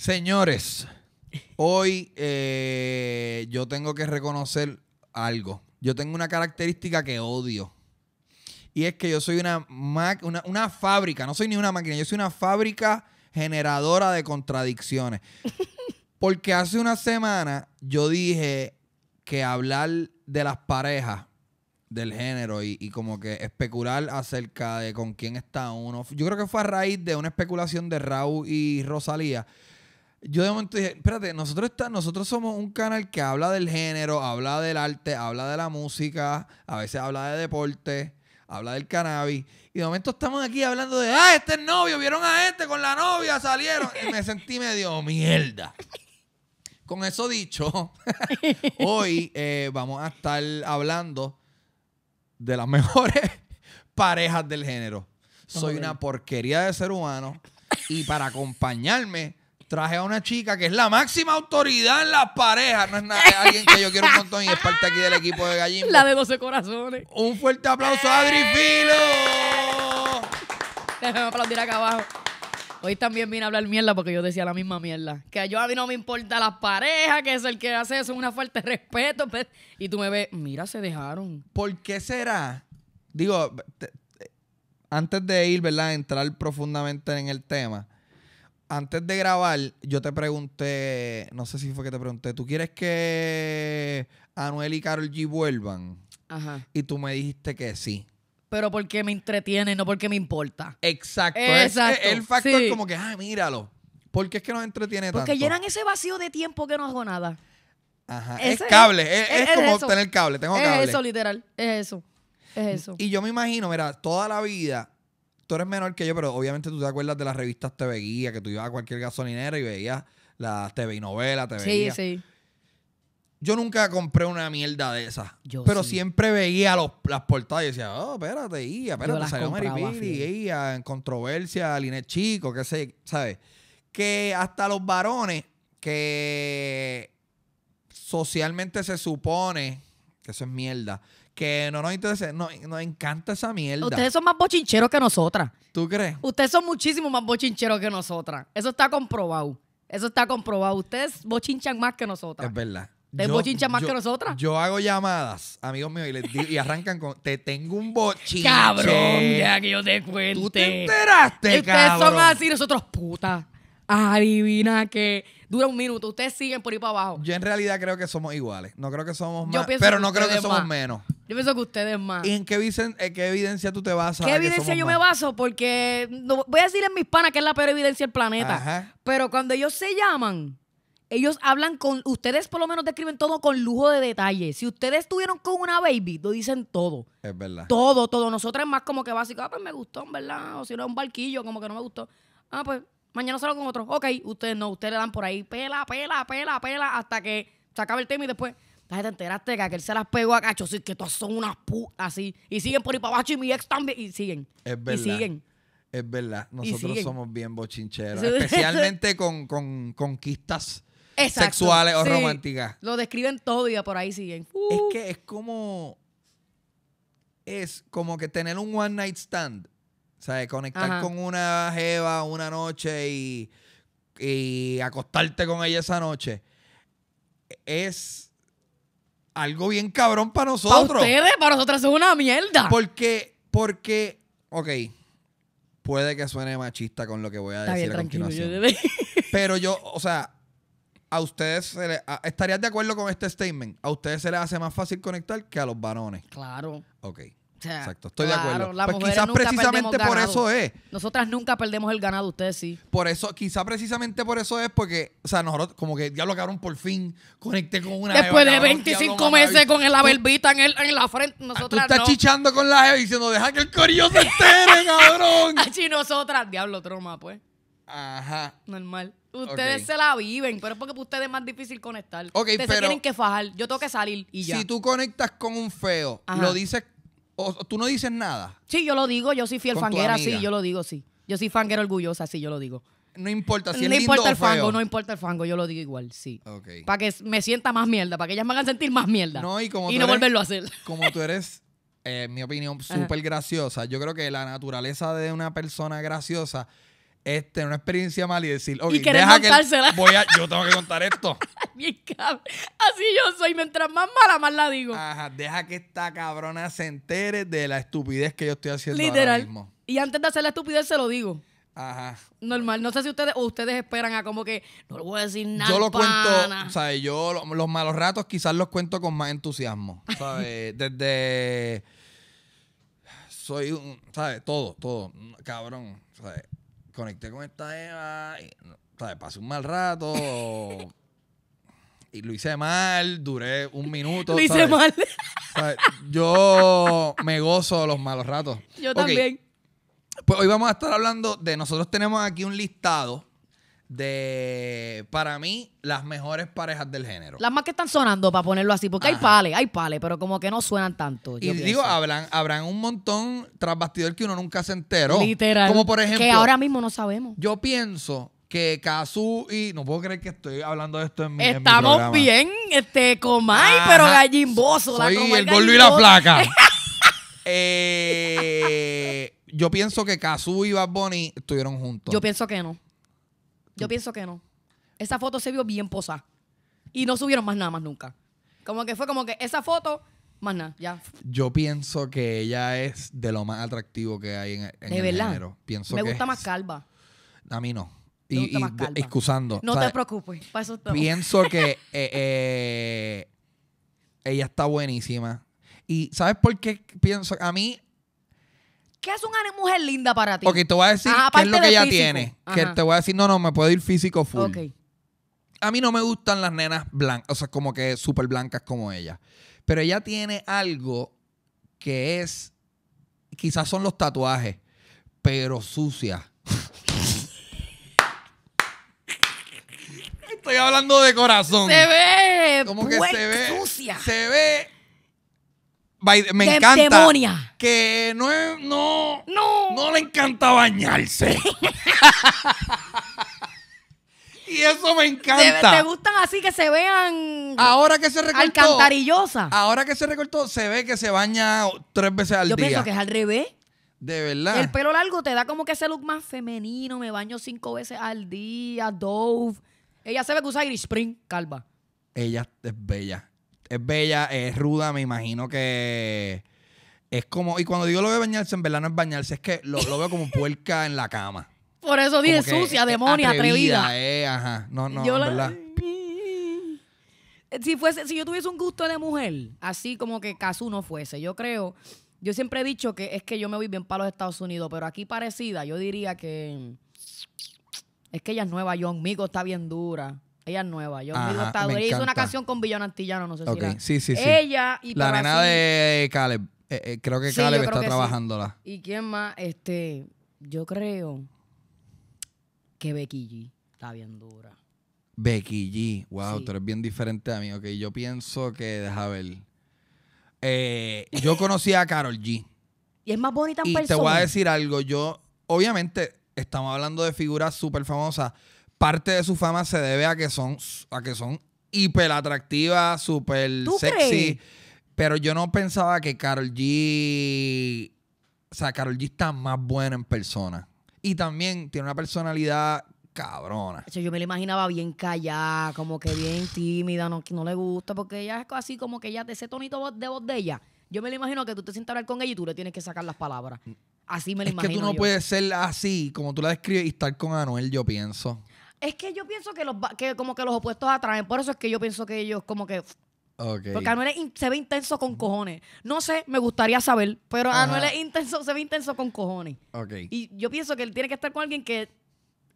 Señores, hoy eh, yo tengo que reconocer algo. Yo tengo una característica que odio. Y es que yo soy una, una, una fábrica, no soy ni una máquina, yo soy una fábrica generadora de contradicciones. Porque hace una semana yo dije que hablar de las parejas del género y, y, como que especular acerca de con quién está uno. Yo creo que fue a raíz de una especulación de Raúl y Rosalía yo de momento dije, espérate, nosotros, está, nosotros somos un canal que habla del género, habla del arte, habla de la música, a veces habla de deporte, habla del cannabis. Y de momento estamos aquí hablando de, ah, este es novio, vieron a este con la novia, salieron. Y me sentí medio mierda. Con eso dicho, hoy eh, vamos a estar hablando de las mejores parejas del género. Soy una porquería de ser humano. Y para acompañarme traje a una chica que es la máxima autoridad en las parejas. No es, nadie, alguien que yo quiero un montón y es parte aquí del equipo de Gallimbo. La de 12 corazones. Un fuerte aplauso a Adri eh. Filo. Déjame aplaudir acá abajo. Hoy también vine a hablar mierda porque yo decía la misma mierda. Que yo a mí no me importa las parejas, que es el que hace eso, una fuerte respeto. Pues. Y tú me ves, mira, se dejaron. ¿Por qué será? Digo, antes de ir, ¿verdad? Entrar profundamente en el tema antes de grabar, yo te pregunté, no sé si fue que te pregunté, ¿tú quieres que Anuel y Carol G vuelvan? Ajá. Y tú me dijiste que sí. Pero porque me entretiene, no porque me importa. Exacto. Exacto. el factor es como que, ah, míralo. ¿Por qué es que nos entretiene tanto? Porque llenan ese vacío de tiempo que no hago nada. Ajá. es cable. Es, como tener cable. Tengo cable. Es eso, literal. Es eso. Es eso. Y yo me imagino, mira, toda la vida tú eres menor que yo, pero obviamente tú te acuerdas de las revistas TV Guía, que tú ibas a cualquier gasolinera y veías las TV y novela, TV Guía. sí. Yo nunca compré una mierda de esas. pero siempre veía los, las portadas y decía, oh, espérate, guía, espérate, salió Mary Billy, en controversia, Linet Chico, qué sé, ¿sabes? Que hasta los varones que socialmente se supone, que eso es mierda, que no nos interesa, nos encanta esa mierda. Ustedes son más bochincheros que nosotras. ¿Tú crees? Ustedes son muchísimo más bochincheros que nosotras. Eso está comprobado. Eso está comprobado. Ustedes bochinchan más que nosotras. Es verdad. Ustedes bochinchan más que nosotras. Yo hago llamadas, amigos míos, y arrancan con, te tengo un bochinche. Cabrón, ya que yo te cuente. Tú te enteraste, Ustedes Ustedes son así, nosotros puta. Adivina que dura un minuto. Ustedes siguen por ahí para abajo. Yo en realidad creo que somos iguales. No creo que somos más, pero no creo que somos menos. Yo pienso que ustedes más. ¿Y en qué, vicen, eh, qué evidencia tú te basas? ¿Qué evidencia yo me baso? Porque no, voy a decir en mi panas que es la peor evidencia del planeta. Pero cuando ellos se llaman, ellos hablan con, ustedes por lo menos describen todo con lujo de detalle. Si ustedes estuvieron con una baby, lo dicen todo. Es verdad. Todo, todo. Nosotros más como que básico, ah, pues me gustó, en verdad. O si no, es un barquillo, como que no me gustó. Ah, pues mañana solo con otro. Ok, ustedes no, ustedes le dan por ahí pela, pela, pela, pela, hasta que se acabe el tema y después. La te enteraste que aquel se las pegó a cacho, sí, que todas son unas putas así. Y siguen por ahí para abajo y mi ex también. Y siguen. Es verdad. Y siguen. Es verdad, nosotros somos bien bochincheros, especialmente con, conquistas sexuales o románticas. Lo describen todo y por ahí siguen. Es uh. que es como es como que tener un one night stand o sea Conectar con una jeva una noche y, acostarte con ella esa noche es algo bien cabrón para nosotros. Para ustedes, para nosotros es una mierda. Porque, porque, ok, puede que suene machista con lo que voy a decir a pero yo, o sea, a ustedes estarías de acuerdo con este statement. A ustedes se les hace más fácil conectar que a los varones. Claro. Ok. Exacto, estoy de acuerdo. Pues quizás precisamente por eso es. Nosotras nunca perdemos el ganado, ustedes sí. Por eso, quizás precisamente por eso es porque, o sea, nosotros como que diablo cabrón, por fin conecté con una Después de 25 meses con el verbita en, en la frente, ah, nosotras Tú estás chichando con la e diciendo, deja que el corillo se entere, cabrón. Así nosotras, diablo troma, pues. Ajá. Normal. Ustedes se la viven, pero es porque para ustedes es más difícil conectar. Okay, ustedes pero se tienen que fajar. Yo tengo que salir y ya. Si tú conectas con un feo, y lo dices tú no dices nada. Sí, yo lo digo, yo soy fiel fanguera, sí, yo lo digo, sí. Yo soy fanguera orgullosa, sí, yo lo digo. No importa si es no importa el fango, no importa el fango, yo lo digo igual, sí. Para que me sienta más mierda, para que ellas me hagan sentir más mierda. No, y como y no volverlo a hacer. Como tú eres, en eh, mi opinión, súper graciosa, yo creo que la naturaleza de una persona graciosa este una experiencia mala y decir, oye deja que voy a, yo tengo que contar esto. Bien Así yo soy, mientras más mala, más la digo. Ajá, deja que esta cabrona se entere de la estupidez que yo estoy haciendo Literal. ahora mismo. Y antes de hacer la estupidez se lo digo. Ajá. Normal. No sé si ustedes ustedes esperan a como que no le voy a decir nada. Yo lo cuento, yo los malos ratos quizás los cuento con más entusiasmo. ¿Sabes? Desde. Soy un. ¿Sabes? Todo, todo. Cabrón. ¿Sabes? conecté con esta Eva, pasé un mal rato, y lo hice mal, duré un minuto. Lo hice mal. Yo me gozo de los malos ratos. Yo también. Pues hoy vamos a estar hablando de, nosotros tenemos aquí un listado de, para mí, las mejores parejas del género. Las más que están sonando, para ponerlo así, porque hay pales, hay pales, pero como que no suenan tanto. Y digo, habrán, un montón tras bastidor que uno nunca se enteró. Literal. Como por ejemplo. Que ahora mismo no sabemos. Yo pienso que Kazu y. No puedo creer que estoy hablando de esto en mi. Estamos bien, este, Comay, pero gallimboso. Soy la el gordo y la placa. Eh, yo pienso que Kazu y Bad Bunny estuvieron juntos. Yo pienso que no. Yo pienso que no. Esa foto se vio bien posada. Y no subieron más nada más nunca. Como que fue como que esa foto, más nada, ya. Yo pienso que ella es de lo más atractivo que hay en, en ¿De el verdad? Pienso Me gusta más calva. A mí no. Y, excusando. No te preocupes, para eso estamos. Pienso que eh, eh, ella está buenísima. Y ¿sabes por qué pienso? A mí ¿Qué es una mujer linda para ti? Ok, te voy a decir qué es lo que ella tiene. Que te voy a decir, no, no, me puede ir físico full. A mí no me gustan las nenas blancas, o sea, como que súper blancas como ella. Pero ella tiene algo que es, quizás son los tatuajes, pero sucia. Estoy hablando de corazón. Se ve. Como que se ve. Sucia. Se ve me encanta demonia. que no, no, no, le encanta bañarse. y eso me encanta. Te, gustan así que se vean. Ahora que se recortó. Alcantarillosa. Ahora que se recortó, se ve que se baña tres veces al día. Yo pienso que es al revés. De verdad. El pelo largo te da como que ese look más femenino. Me baño cinco veces al día. Dove. Ella se ve que usa Irish Spring, calva. Ella es bella. Es bella, es ruda, me imagino que es como. Y cuando digo lo ve bañarse, en verdad no es bañarse, es que lo, lo veo como puerca en la cama. Por eso dije sucia, demonia, atrevida. Eh, ajá. No, no, verdad. Eh, si, fuese, si yo tuviese un gusto de mujer, así como que Kazu no fuese, yo creo. Yo siempre he dicho que es que yo me voy bien para los Estados Unidos, pero aquí parecida, yo diría que. Es que ella es nueva, Yo, Migo está bien dura. Ella es nueva. Yo Ajá, estado hizo una canción con Villano Antillano, no sé si la... Sí, sí, sí. Ella y La nena de eh, eh, Caleb. creo que Caleb está trabajando trabajándola. ¿Y quién más? Este, yo creo que Becky G está bien dura. Becky G. Wow, tú eres bien diferente a mí. Ok, yo pienso que, deja ver. Eh, yo conocí a Carol G. Y es más bonita en y Te voy a decir algo. Yo, obviamente, estamos hablando de figuras súper famosas parte de su fama se debe a que son, a que son hiper atractivas, súper sexy. Pero yo no pensaba que Carol G. O sea, Carol G está más buena en persona. Y también tiene una personalidad cabrona. yo me la imaginaba bien callada, como que bien tímida, no, no le gusta, porque ella es así como que ella, ese tonito de voz de ella. Yo me la imagino que tú te sientas hablar con ella y tú le tienes que sacar las palabras. Así me la imagino. Es que tú no puedes ser así, como tú la describes, y estar con Anuel, yo pienso. Es que yo pienso que, los, que como que los opuestos atraen. Por eso es que yo pienso que ellos como que... Porque Anuel se ve intenso con cojones. No sé, me gustaría saber, pero Anuel es intenso, se ve intenso con cojones. Okay. Y yo pienso que él tiene que estar con alguien que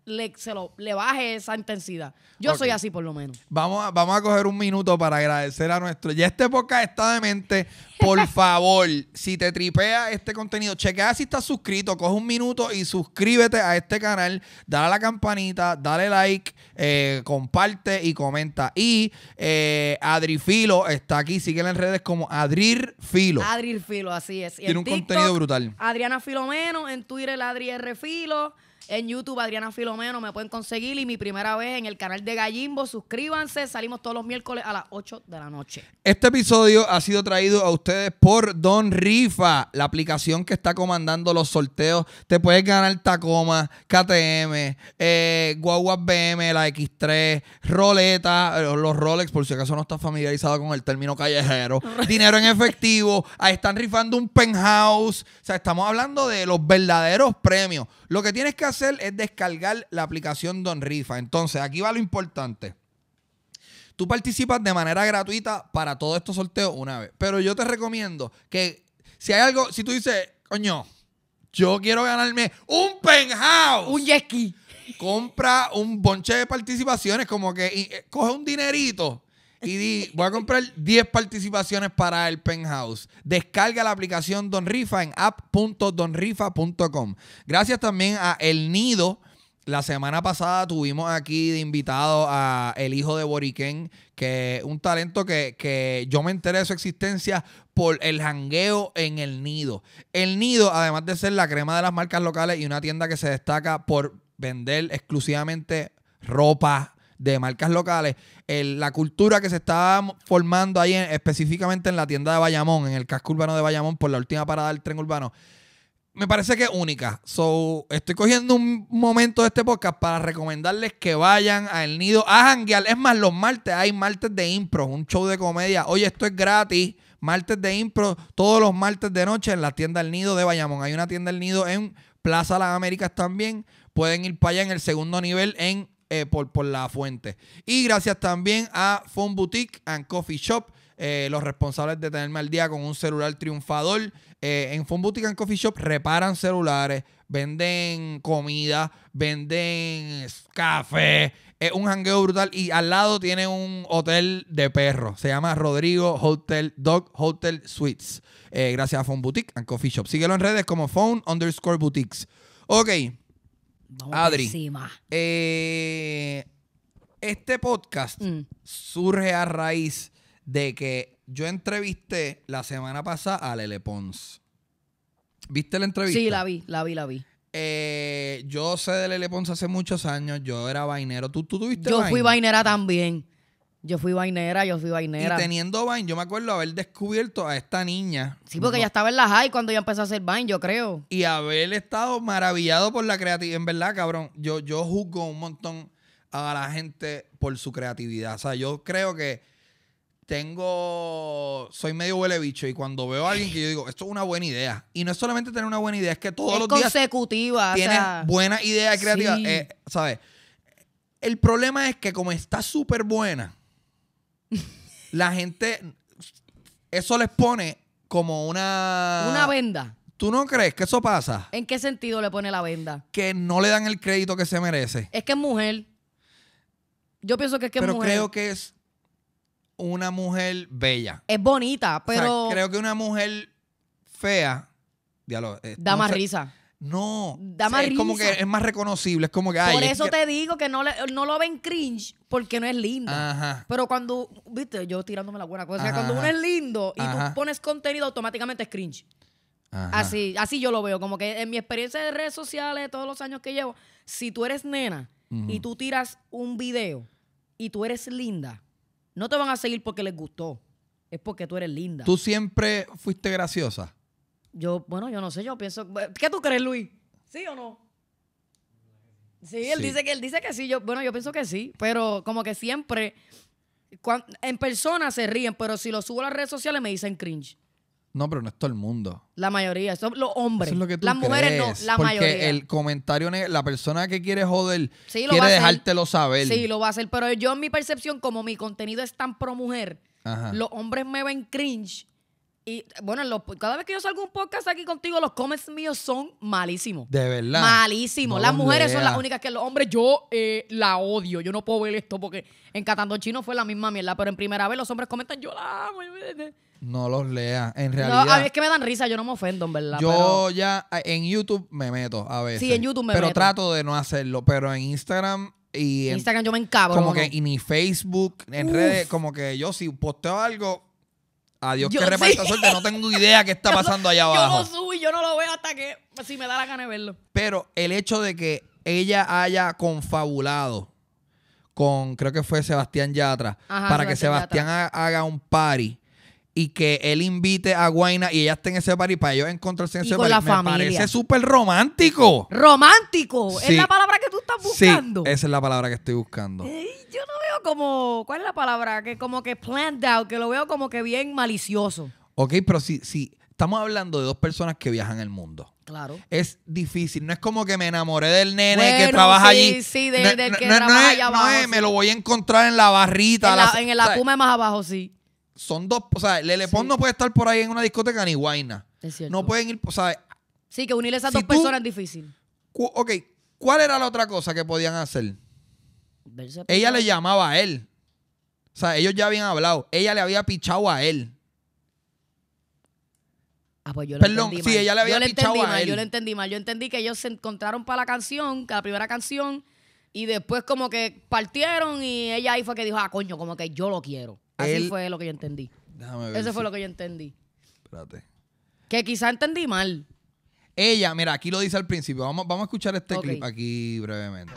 le, lo, le baje esa intensidad. Yo soy así por lo menos. Vamos a, vamos a coger un minuto para agradecer a nuestro. Ya este podcast está de mente. Por favor, si te tripea este contenido, chequea si estás suscrito, coge un minuto y suscríbete a este canal. Dale a la campanita, dale like, eh, comparte y comenta. Y eh, Adri Filo está aquí. Síguela en redes como Adrir Filo. Filo, así es. Tiene un contenido brutal. Adriana Filomeno, en Twitter Adri R. Filo en YouTube, Adriana Filomeno, me pueden conseguir. Y mi primera vez en el canal de Gallimbo, suscríbanse. Salimos todos los miércoles a las 8 de la noche. Este episodio ha sido traído a ustedes por Don Rifa, la aplicación que está comandando los sorteos. Te puedes ganar Tacoma, KTM, eh, Guagua Guaguas BM, la X3, Roleta, eh, los Rolex, por si acaso no estás familiarizado con el término callejero. Dinero en efectivo. Ahí están rifando un penthouse. O sea, estamos hablando de los verdaderos premios. Lo que tienes que hacer es descargar la aplicación Don Rifa. Entonces, aquí va lo importante. Tú participas de manera gratuita para todos estos sorteos una vez. Pero yo te recomiendo que si hay algo, si tú dices, coño, yo quiero ganarme un penthouse. Un jet Compra un bonche de participaciones, como que eh, coge un dinerito y voy a comprar 10 participaciones para el penthouse. Descarga la aplicación Don Rifa en app.donrifa.com. Gracias también a El Nido. La semana pasada tuvimos aquí de invitado a el hijo de Boriquén, que un talento que, que yo me enteré de su existencia por el jangueo en el nido. El nido, además de ser la crema de las marcas locales y una tienda que se destaca por vender exclusivamente ropa de marcas locales, la cultura que se está formando ahí específicamente en la tienda de Bayamón, en el casco urbano de Bayamón, por la última parada del tren urbano, me parece que es única. So, estoy cogiendo un momento de este podcast para recomendarles que vayan al nido a janguear. Es más, los martes hay martes de impro, un show de comedia. Oye, esto es gratis. Martes de impro, todos los martes de noche en la tienda del Nido de Bayamón. Hay una tienda del Nido en Plaza Las Américas también. Pueden ir para allá en el segundo nivel en eh, por, la fuente. Y gracias también a Phone Boutique and Coffee Shop, eh, los responsables de tenerme al día con un celular triunfador. Eh, en Phone Boutique and Coffee Shop reparan celulares, venden comida, venden café. Es un hangueo brutal y al lado tiene un hotel de perro. Se llama Rodrigo Hotel Dog Hotel Suites. gracias a Phone Boutique and Coffee Shop. Síguelo en redes como Phone underscore Boutiques. Ok. Adri, eh, este podcast mm. surge a raíz de que yo entrevisté la semana pasada a Lele Pons. ¿Viste la entrevista? Sí, la vi, la vi, la vi. Eh, yo sé de Lele Pons hace muchos años. Yo era vainero. ¿Tú, tú tuviste Yo fui vainera también. Yo fui vainera, yo fui vainera. Y teniendo vain, yo me acuerdo haber descubierto a esta niña. Sí, porque ya estaba en la high cuando ya empezó a hacer vain, yo creo. Y haber estado maravillado por la creatividad. En verdad, cabrón, yo, yo juzgo un montón a la gente por su creatividad. O sea, yo creo que tengo. Soy medio huele bicho y cuando veo a alguien que yo digo, esto es una buena idea. Y no es solamente tener una buena idea, es que todos lo los días. consecutiva. Tienes buena idea creativa. Eh, ¿Sabes? El problema es que, como está súper buena la gente, eso les pone como una... Una venda. ¿Tú no crees que eso pasa? ¿En qué sentido le pone la venda? Que no le dan el crédito que se merece. Es que es mujer. Yo pienso que es que mujer. Pero creo que es una mujer bella. Es bonita, pero. creo que una mujer fea. Eh, da más risa. No. es como que es más reconocible, es como que hay. Por eso te digo que no, lo ven cringe porque no es linda. Pero cuando, viste, yo tirándome la buena cosa, cuando uno es lindo y tú pones contenido, automáticamente es cringe. Así, así yo lo veo, como que en mi experiencia de redes sociales, todos los años que llevo, si tú eres nena y tú tiras un video y tú eres linda, no te van a seguir porque les gustó, es porque tú eres linda. ¿Tú siempre fuiste graciosa? Yo, bueno, yo no sé, yo pienso. ¿Qué tú crees, Luis? ¿Sí o no? Sí, él dice que él dice que sí. Yo, bueno, yo pienso que sí, pero como que siempre en persona se ríen, pero si lo subo a las redes sociales me dicen cringe. No, pero no es todo el mundo. La mayoría, son los hombres. las mujeres no, la porque el comentario, la persona que quiere joder, quiere dejártelo saber. Sí, lo va a hacer, pero yo en mi percepción, como mi contenido es tan pro mujer, los hombres me ven cringe y bueno, cada vez que yo salgo un podcast aquí contigo, los comments míos son malísimos. De verdad. Malísimos. las mujeres son las únicas que los hombres, yo eh, la odio. Yo no puedo ver esto porque en Catando Chino fue la misma mierda. Pero en primera vez los hombres comentan, yo la amo. No los lea, en realidad. a es que me dan risa, yo no me ofendo, en verdad. Yo ya en YouTube me meto a veces. Sí, en YouTube me pero meto. Pero trato de no hacerlo. Pero en Instagram y en, Instagram yo me encabro. Como que y ni Facebook, en redes, como que yo si posteo algo, Adiós que reparta suerte. No tengo idea qué está pasando allá abajo. Yo lo subo y yo no lo veo hasta que pues, si me da la gana de verlo. Pero el hecho de que ella haya confabulado con, creo que fue Sebastián Yatra, para que Sebastián haga un party y que él invite a Guaina y ella esté en ese party para ellos encontrarse en ese con party. La me parece súper romántico. Romántico. Es la palabra que tú estás buscando. Sí, esa es la palabra que estoy buscando como, ¿cuál es la palabra? Que como que planned out, que lo veo como que bien malicioso. Ok, pero si, si estamos hablando de dos personas que viajan el mundo. Claro. Es difícil. No es como que me enamoré del nene que trabaja allí. Sí, de, que trabaja allá abajo. Me lo voy a encontrar en la barrita. En, el acume más abajo, sí. Son dos. O sea, Lelepón no puede estar por ahí en una discoteca ni guayna. Es cierto. No pueden ir. O sea. Sí, que unir esas dos personas es difícil. ok. ¿Cuál era la otra cosa que podían hacer? ella le llamaba a él. O sea, ellos ya habían hablado. Ella le había pichado a él. Ah, pues yo Perdón, sí, ella le había pichado a él. Yo lo entendí mal. Yo entendí que ellos se encontraron para la canción, que la primera canción, y después como que partieron y ella ahí fue que dijo, ah, coño, como que yo lo quiero. Así fue lo que yo entendí. Déjame Eso fue lo que yo entendí. Espérate. Que quizá entendí mal. Ella, mira, aquí lo dice al principio. Vamos, vamos a escuchar este clip aquí brevemente.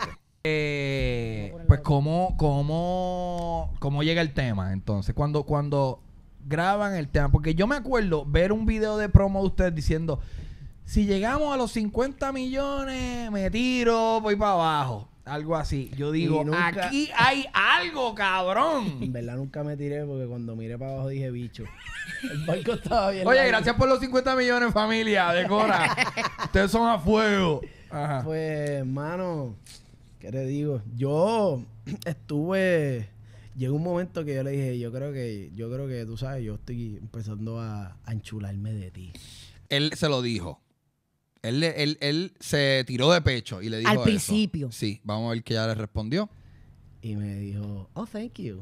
Eh, pues cómo, cómo, cómo llega el tema, entonces, cuando, cuando graban el tema, porque yo me acuerdo ver un video de promo de ustedes diciendo, si llegamos a los 50 millones, me tiro, voy para abajo. Algo así. Yo digo, aquí hay algo, cabrón. En verdad nunca me tiré porque cuando miré para abajo dije, bicho. El barco estaba bien. Oye, gracias por los 50 millones, familia, decora Ustedes son a fuego. Ajá. Pues, hermano le digo? Yo estuve. Llegó un momento que yo le dije, yo creo que, yo creo que tú sabes, yo estoy empezando a, anchularme de ti. Él se lo dijo. Él, él, él, se tiró de pecho y le dijo. Al principio. Sí, vamos a ver que ya le respondió. Y me dijo, oh, thank you.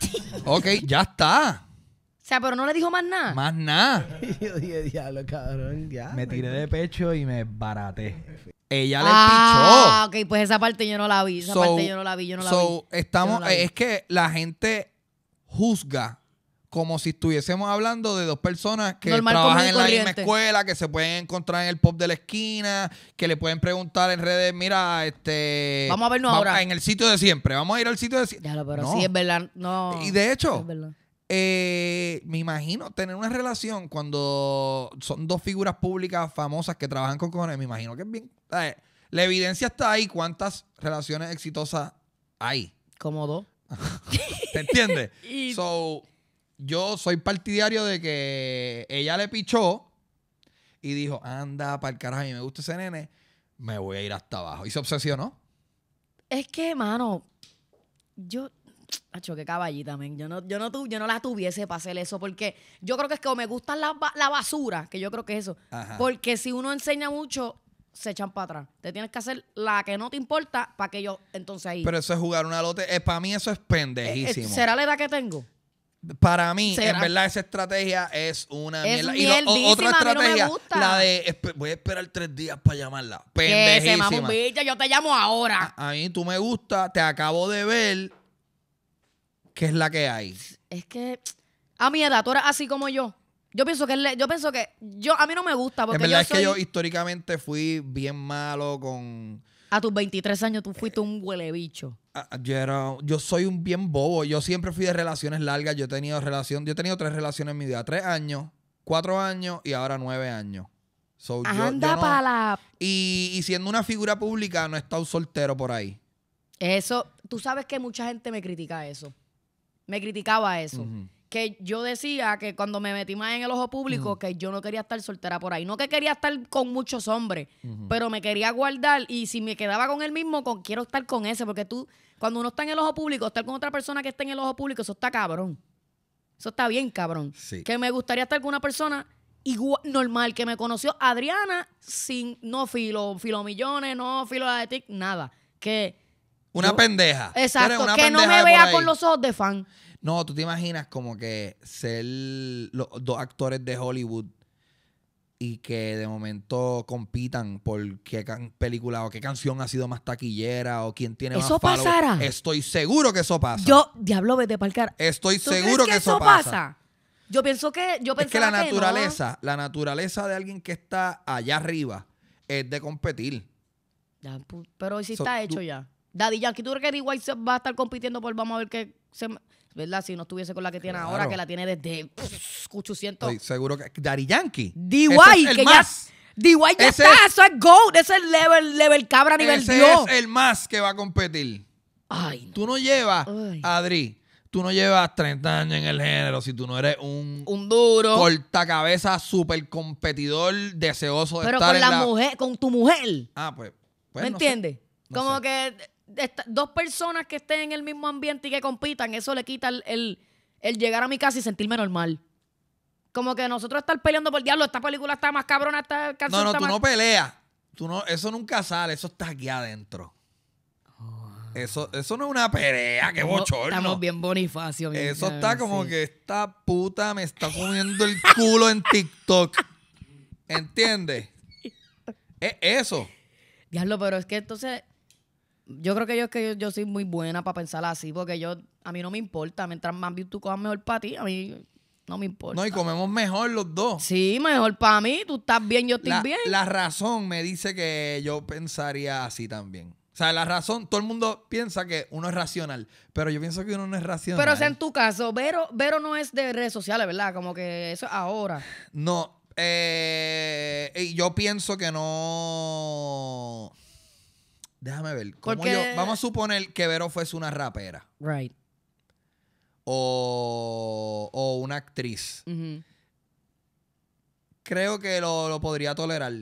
ok, ya está. O sea, pero no le dijo más nada. Más nada. yo dije, diablo, cabrón, ya. Me tiré pues, de pecho y me baraté ella le pichó. Ah, ok, pues esa parte yo no la vi. Esa parte yo no la vi, yo no la vi. Estamos, es que la gente juzga como si estuviésemos hablando de dos personas que trabajan en la misma escuela, que se pueden encontrar en el pop de la esquina, que le pueden preguntar en redes, mira, este... Vamos a vernos ahora. En el sitio de siempre, vamos a ir al sitio de siempre. pero sí, es verdad, no... Y de hecho, eh, me imagino tener una relación cuando son dos figuras públicas famosas que trabajan con cojones. Me imagino que es bien. la evidencia está ahí. ¿Cuántas relaciones exitosas hay? Como dos. ¿Te entiendes? So, yo soy partidario de que ella le pichó y dijo: anda, para el carajo, a mí me gusta ese nene, me voy a ir hasta abajo. Y se obsesionó. Es que, mano, yo Acho, que caballita, men. Yo no, yo, no yo no la tuviese para hacer eso, porque yo creo que es que o me gusta la, basura, que yo creo que es eso. Porque si uno enseña mucho, se echan para atrás. Te tienes que hacer la que no te importa para que yo entonces ahí. Pero eso es jugar una lote. Eh, para mí eso es pendejísimo. Eh, eh, ¿Será la edad que tengo? Para mí, en verdad, esa estrategia es una mierda. Y otra estrategia, la de voy a esperar tres días para llamarla. Pendejísima. Que yo te llamo ahora. A, a, mí tú me gusta, te acabo de ver ¿Qué es la que hay? Es que a mi edad, tú eres así como yo. Yo pienso que yo pienso que yo a mí no me gusta porque en verdad es que yo históricamente fui bien malo con a tus 23 años tú fuiste un huele bicho. Ah, ah, yo yo soy un bien bobo, yo siempre fui de relaciones largas, yo he tenido relación, yo he tenido tres relaciones en mi vida, tres años, cuatro años y ahora nueve años. anda para la... y, y siendo una figura pública no he estado soltero por ahí. Eso, tú sabes que mucha gente me critica eso me criticaba eso. Que yo decía que cuando me metí más en el ojo público, que yo no quería estar soltera por ahí. No que quería estar con muchos hombres, pero me quería guardar. Y si me quedaba con él mismo, con, quiero estar con ese. Porque tú, cuando uno está en el ojo público, estar con otra persona que está en el ojo público, eso está cabrón. Eso está bien, cabrón. Que me gustaría estar con una persona igual, normal, que me conoció Adriana sin, no filo, filo millones, no filo de tic, nada. Que una pendeja. Exacto, que no me vea con los ojos de fan. No, tú te imaginas como que ser los dos actores de Hollywood y que de momento compitan por qué película o qué canción ha sido más taquillera o quién tiene ¿Eso pasará? Estoy seguro que eso pasa. Yo, diablo, vete para el Estoy seguro que, eso pasa? Yo pienso que yo Es que la naturaleza, la naturaleza de alguien que está allá arriba es de competir. pero si está hecho ya. Daddy Yankee, ¿tú crees que se va a estar compitiendo por vamos a ver qué se... ¿Verdad? Si no estuviese con la que tiene ahora, que la tiene desde 800. Estoy seguro que... Daddy Yankee. D.Y. que más. ya... D.Y. ya está, eso es GOAT, ese es el level, level cabra nivel ese es el más que va a competir. Ay, Tú no llevas, Adri, tú no llevas 30 años en el género si tú no eres un, un duro Cortacabezas, súper competidor deseoso de Pero con la, mujer, con tu mujer. Ah, pues, pues ¿Me entiendes? Como que dos personas que estén en el mismo ambiente y que compitan, eso le quita el, llegar a mi casa y sentirme normal. Como que nosotros estar peleando por diablo, esta película está más cabrona, esta canción No, no, tú no peleas. Tú no, eso nunca sale, eso está aquí adentro. Eso, eso no es una pelea, qué bochorno. Estamos bien bonifacio. eso está como que esta puta me está comiendo el culo en TikTok. ¿Entiendes? eso. Diablo, pero es que entonces yo creo que yo, que yo, soy muy buena para pensar así, porque yo, a mí no me importa. Mientras más tú cojas mejor para ti, a mí no me importa. No, y comemos mejor los dos. Sí, mejor para mí. Tú estás bien, yo estoy bien. La razón me dice que yo pensaría así también. O sea, la razón, todo el mundo piensa que uno es racional, pero yo pienso que uno no es racional. Pero o sea, en tu caso, Vero, Vero no es de redes sociales, ¿verdad? Como que eso ahora. No, eh, yo pienso que no Déjame ver. vamos a suponer que Vero fuese una rapera. Right. O, una actriz. Creo que lo, podría tolerar.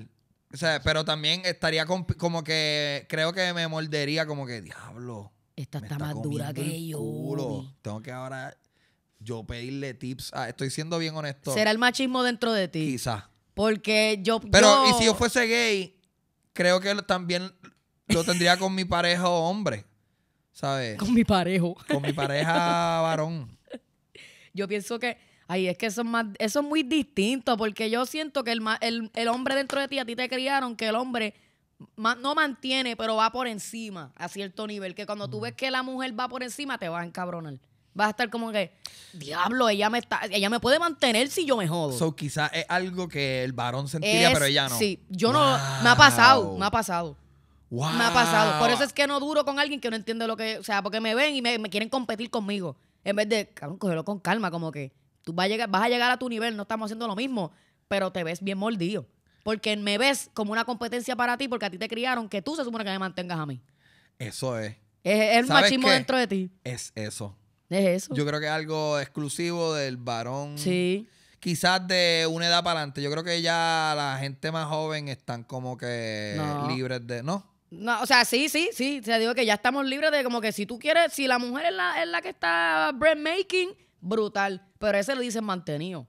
pero también estaría como que creo que me mordería como que diablo. Esta está, más dura que yo. Tengo que ahora yo pedirle tips. estoy siendo bien honesto. ¿Será el machismo dentro de ti? Quizá. Porque yo. Pero, y si yo fuese gay, creo que también lo tendría con mi pareja hombre, ¿sabes? Con mi pareja. Con mi pareja varón. Yo pienso que, ay, es que eso es, más, eso muy distinto, porque yo siento que el, hombre dentro de ti, a ti te criaron que el hombre no mantiene, pero va por encima a cierto nivel. Que cuando tú mm. ves que la mujer va por encima, te vas a encabronar. Vas a estar como que, diablo, ella me está, ella me puede mantener si yo me jodo. So, quizás es algo que el varón sentiría, pero ella no. Sí, yo no, me ha pasado, me ha pasado. Me ha pasado. Por eso es que no duro con alguien que no entiende lo que. O sea, porque me ven y me, quieren competir conmigo. En vez de, cabrón, con calma, como que tú vas a, llegar, vas a llegar a tu nivel, no estamos haciendo lo mismo, pero te ves bien mordido. Porque me ves como una competencia para ti, porque a ti te criaron que tú se supone que me mantengas a mí. Eso es. Es, el machismo dentro de ti. Es eso. Es eso. Yo creo que es algo exclusivo del varón. Sí. Quizás de una edad para adelante. Yo creo que ya la gente más joven están como que libres de. ¿No? No, o sea, sí, sí, sí. se digo que ya estamos libres de como que si tú quieres, si la mujer es la, que está bread making, brutal. Pero ese le dicen mantenido.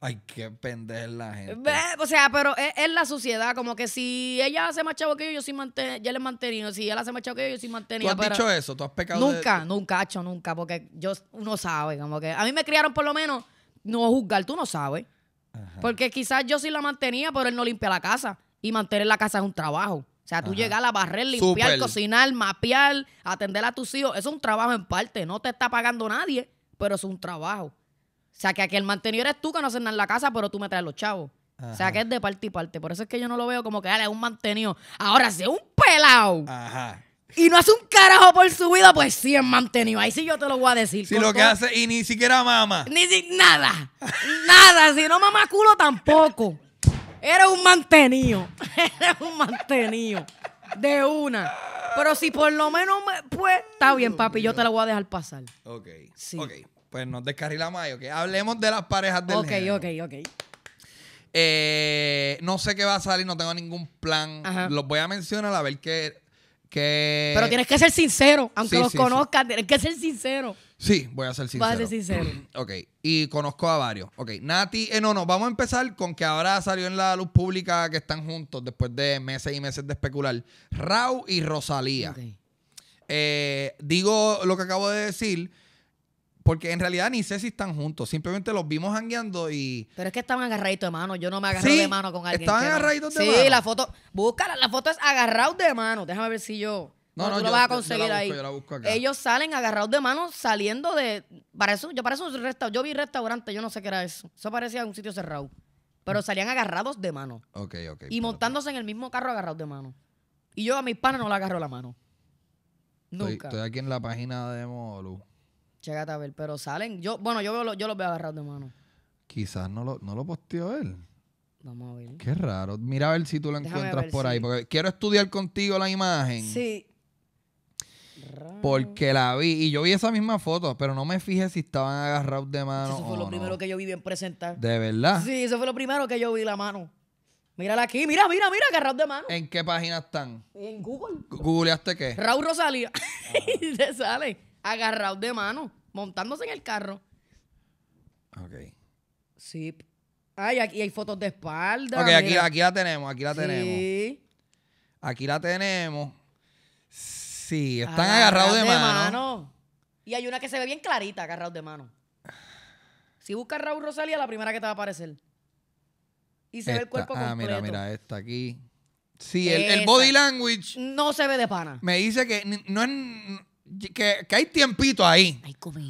Ay, qué pendeja la gente. O sea, pero es, la sociedad. Como que si ella hace más chavo que yo, yo sí mantenía, ya le mantenido. Si ella hace más chavo que yo, yo sí mantenía. ¿Tú has dicho eso? ¿Tú has pecado Nunca, nunca, hecho nunca. Porque yo, uno sabe. Como que a mí me criaron por lo menos no juzgar. Tú no sabes. Porque quizás yo sí la mantenía, pero él no limpia la casa. Y mantener la casa es un trabajo. O sea, tú llegar a barrer, limpiar, cocinar, mapear, atender a tus hijos, es un trabajo en parte. No te está pagando nadie, pero es un trabajo. O sea, que aquí el mantenido eres tú que no haces nada en la casa, pero tú me traes los chavos. O sea, que es de parte y parte. Por eso es que yo no lo veo como que, dale, es un mantenido. Ahora, si es un pelado. y no hace un carajo por su vida, pues sí es mantenido. Ahí sí yo te lo voy a decir. Si lo que hace y ni siquiera mama. Ni si, nada. nada. Si no mama culo tampoco. Era un mantenido. Era un mantenido. De una. Pero si por lo menos, pues, está bien, papi, yo te la voy a dejar pasar. Ok. Sí. Ok. Pues nos descarrila ahí, ok. Hablemos de las parejas del Ok, ok, ok. Eh, no sé qué va a salir, no tengo ningún plan. Los voy a mencionar a ver qué... Pero tienes que ser sincero, aunque los conozcas, tienes que ser sincero. Sí, voy a ser sincero. Voy a ser sincero. ok, y conozco a varios. Ok, Nati, eh, no, no, vamos a empezar con que ahora salió en la luz pública que están juntos después de meses y meses de especular. Rau y Rosalía. Eh, digo lo que acabo de decir. Porque en realidad ni sé si están juntos. Simplemente los vimos hangueando y. Pero es que estaban agarraditos de mano. Yo no me agarré de mano con alguien. Estaban agarraditos de mano. Sí, la foto. Búscala. La foto es agarrados de mano. Déjame ver si yo. No, no, yo, a conseguir ahí. Ellos salen agarrados de mano, saliendo de. Para eso, yo, para eso yo vi restaurante, yo no sé qué era eso. Eso parecía un sitio cerrado. Pero salían agarrados de mano. Ok, ok. Y montándose en el mismo carro agarrados de mano. Y yo a mis panas no le agarro la mano. Nunca. Estoy, aquí en la página de Molu. Chécate a ver, pero salen. Yo, bueno, yo, veo, yo los veo agarrados de mano. Quizás no lo, no lo posteó él. Vamos a ver. Qué raro. Mira a ver si tú lo encuentras por ahí. Porque quiero estudiar contigo la imagen. Sí. Porque la vi. Y yo vi esa misma foto, pero no me fijé si estaban agarrados de mano. Eso fue lo primero que yo vi bien presentar. ¿De verdad? Sí, eso fue lo primero que yo vi la mano. Mírala aquí, mira, mira, mira, agarrados de mano. ¿En qué página están? En Google. ¿Googleaste qué? Raúl Rosalía. Ah. y se sale agarrados de mano, montándose en el carro. Ok. Sí. Ay, aquí hay fotos de espalda. Ok, aquí, aquí la tenemos, aquí la sí. tenemos. Aquí la tenemos. Sí, están agarrados, de, mano. Y hay una que se ve bien clarita, agarrados de mano. Si buscas Raúl Rosalía, la primera que te va a aparecer. Y se ve el cuerpo Ah, mira, mira, esta aquí. Sí, el, body language. No se ve de pana. Me dice que no que, hay tiempito ahí.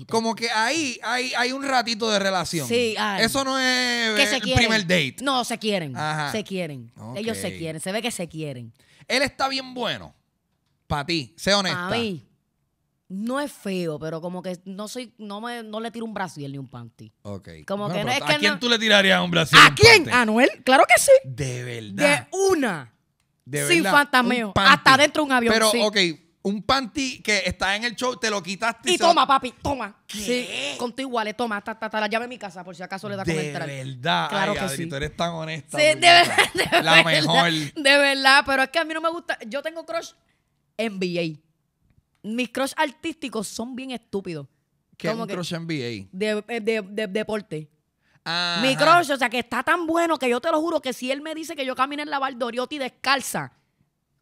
Como que ahí hay, un ratito de relación. Sí, Eso no es primer date. No, se quieren. Se quieren. Ellos se quieren. Se ve que se quieren. Él está bien bueno. Para ti, sé honesta. no es feo, pero como que no soy, no me, no le tiro un Brasil ni un panty. Ok. Como que no es ¿A quién tú le tirarías un Brasil ¿A un quién? ¿A Noel? Claro que sí. De verdad. De una. De verdad. Sin fantameo. Hasta dentro de un avión. Pero, ok, un panty que está en el show, te lo quitaste. Y, toma, papi, toma. Sí, con tu toma, Hasta la llave en mi casa, por si acaso le da con entrar. De verdad. Claro que sí. tú eres tan honesta. Sí, de verdad. la mejor. De verdad, pero es que a mí no me gusta. Yo tengo crush NBA. Mis crush artísticos son bien estúpidos. ¿Qué es un crush NBA? Eh, de, deporte. Mi crush, o sea, que está tan bueno que yo te lo juro que si él me dice que yo camine en la Valdoriotti descalza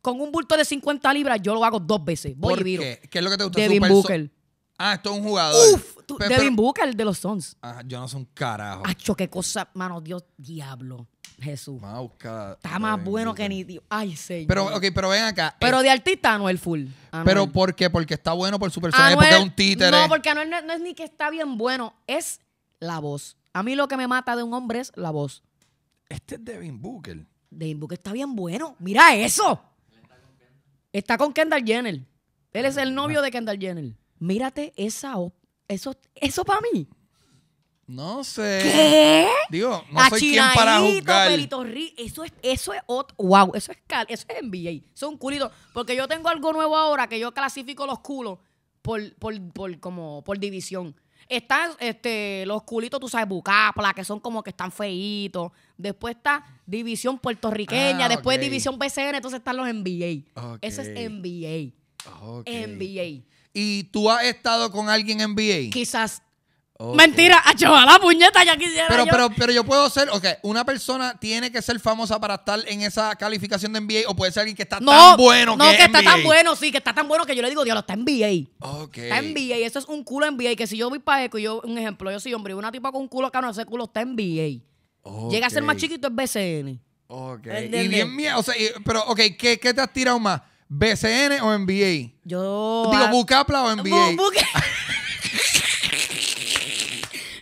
con un bulto de 50 libras, yo lo hago dos veces. Voy y Qué? es lo que te gusta? Devin Booker. Ah, esto es un jugador. Uf, Devin Booker, de los Sons. Ajá, yo no soy un carajo. Acho, qué cosa, mano, Dios, diablo. Jesús. Está eh, más bueno eh, que ni Dios. Ay, señor. Pero, pero ven acá. Pero eh, de artista no el full. Pero ¿por qué? Porque está bueno por su personaje, porque es un No, porque no, es ni que está bien bueno, es la voz. A mí lo que me mata de un hombre es la voz. Este es Devin Booker. Devin Booker está bien bueno. Mira eso. Está con Kendall Jenner. Él es el novio de Kendall Jenner. Mírate esa... Eso, eso para mí. No sé. ¿Qué? Digo, no soy quien para juzgar. Eso es, eso es wow, eso es eso es NBA. son es Porque yo tengo algo nuevo ahora que yo clasifico los culos por, como por división. Están este, los culitos, tú sabes, bucapla, que son como que están feitos. Después está división puertorriqueña, ah, después división PCN, entonces están los NBA. Eso es NBA. Ah, NBA. ¿Y tú has estado con alguien NBA? Quizás Mentira, a la puñeta, ya quisiera. Pero, yo. pero, pero yo puedo ser, ok, una persona tiene que ser famosa para estar en esa calificación de NBA o puede ser alguien que está tan bueno no, que, está tan bueno, sí, que está tan bueno que yo le digo, diablo, está en NBA. Ok. Está en NBA, eso es un culo en NBA. Que si yo voy para eco, yo, un ejemplo, yo soy hombre, una tipa con un culo acá, no hace culo está en NBA. Llega a ser más chiquito, es BCN. Ok. Y bien mía, o sea, pero, ok, ¿qué, te has tirado más? ¿BCN o NBA? Yo. Digo, Bucapla o NBA.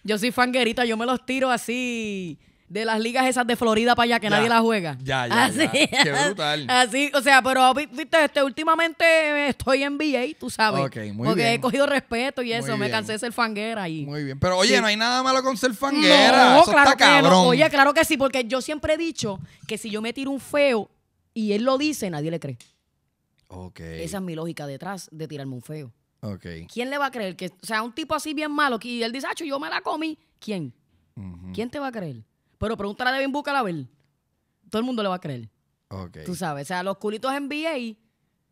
Yo soy fanguerita, yo me los tiro así de las ligas esas de Florida para allá que nadie la juega. Ya, ya, así, ya. Qué brutal. Así, o sea, pero viste, este, últimamente estoy en VA, tú sabes. Ok, muy porque he cogido respeto y eso, me cansé de ser fanguera ahí. Muy bien, pero oye, no hay nada malo con ser fanguera. No, claro está cabrón. Oye, claro que sí, porque yo siempre he dicho que si yo me tiro un feo y él lo dice, nadie le cree. Ok. Esa es mi lógica detrás de tirarme un feo. Okay. ¿Quién le va a creer? Que, o sea, un tipo así bien malo que él dice, ah, yo me la comí. ¿Quién? ¿Quién te va a creer? Pero pregúntale a Devin Booker a ver. Todo el mundo le va a creer. Okay. Tú sabes, o sea, los culitos en VA,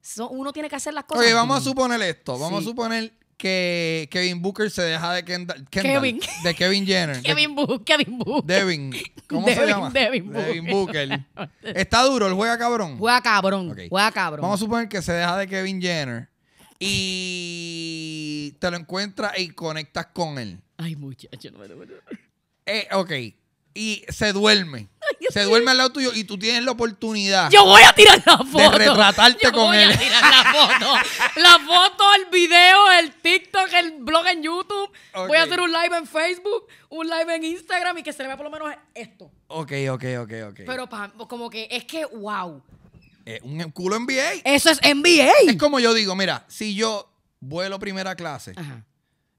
son, uno tiene que hacer las cosas. Oye, vamos a suponer esto. Vamos a suponer que Kevin Booker se deja de Kendall, Kevin. de Kevin Jenner. Kevin, Booker, Kevin Booker. Devin. ¿Cómo se llama? Booker. Booker. Está duro, el juega cabrón. Juega cabrón. Juega cabrón. Vamos a suponer que se deja de Kevin Jenner y te lo encuentras y conectas con él. Ay, muchacho, no me lo eh, Ok. Y se duerme. se duerme al lado tuyo y tú tienes la oportunidad. Yo voy a tirar la foto. De retratarte Yo voy A tirar la foto. la foto, el video, el TikTok, el blog en YouTube. Voy a hacer un live en Facebook, un live en Instagram y que se le vea por lo menos esto. Ok, ok, ok, ok. Pero como que es que, wow. Eh, un culo NBA. Eso es NBA. Es como yo digo, mira, si yo vuelo primera clase,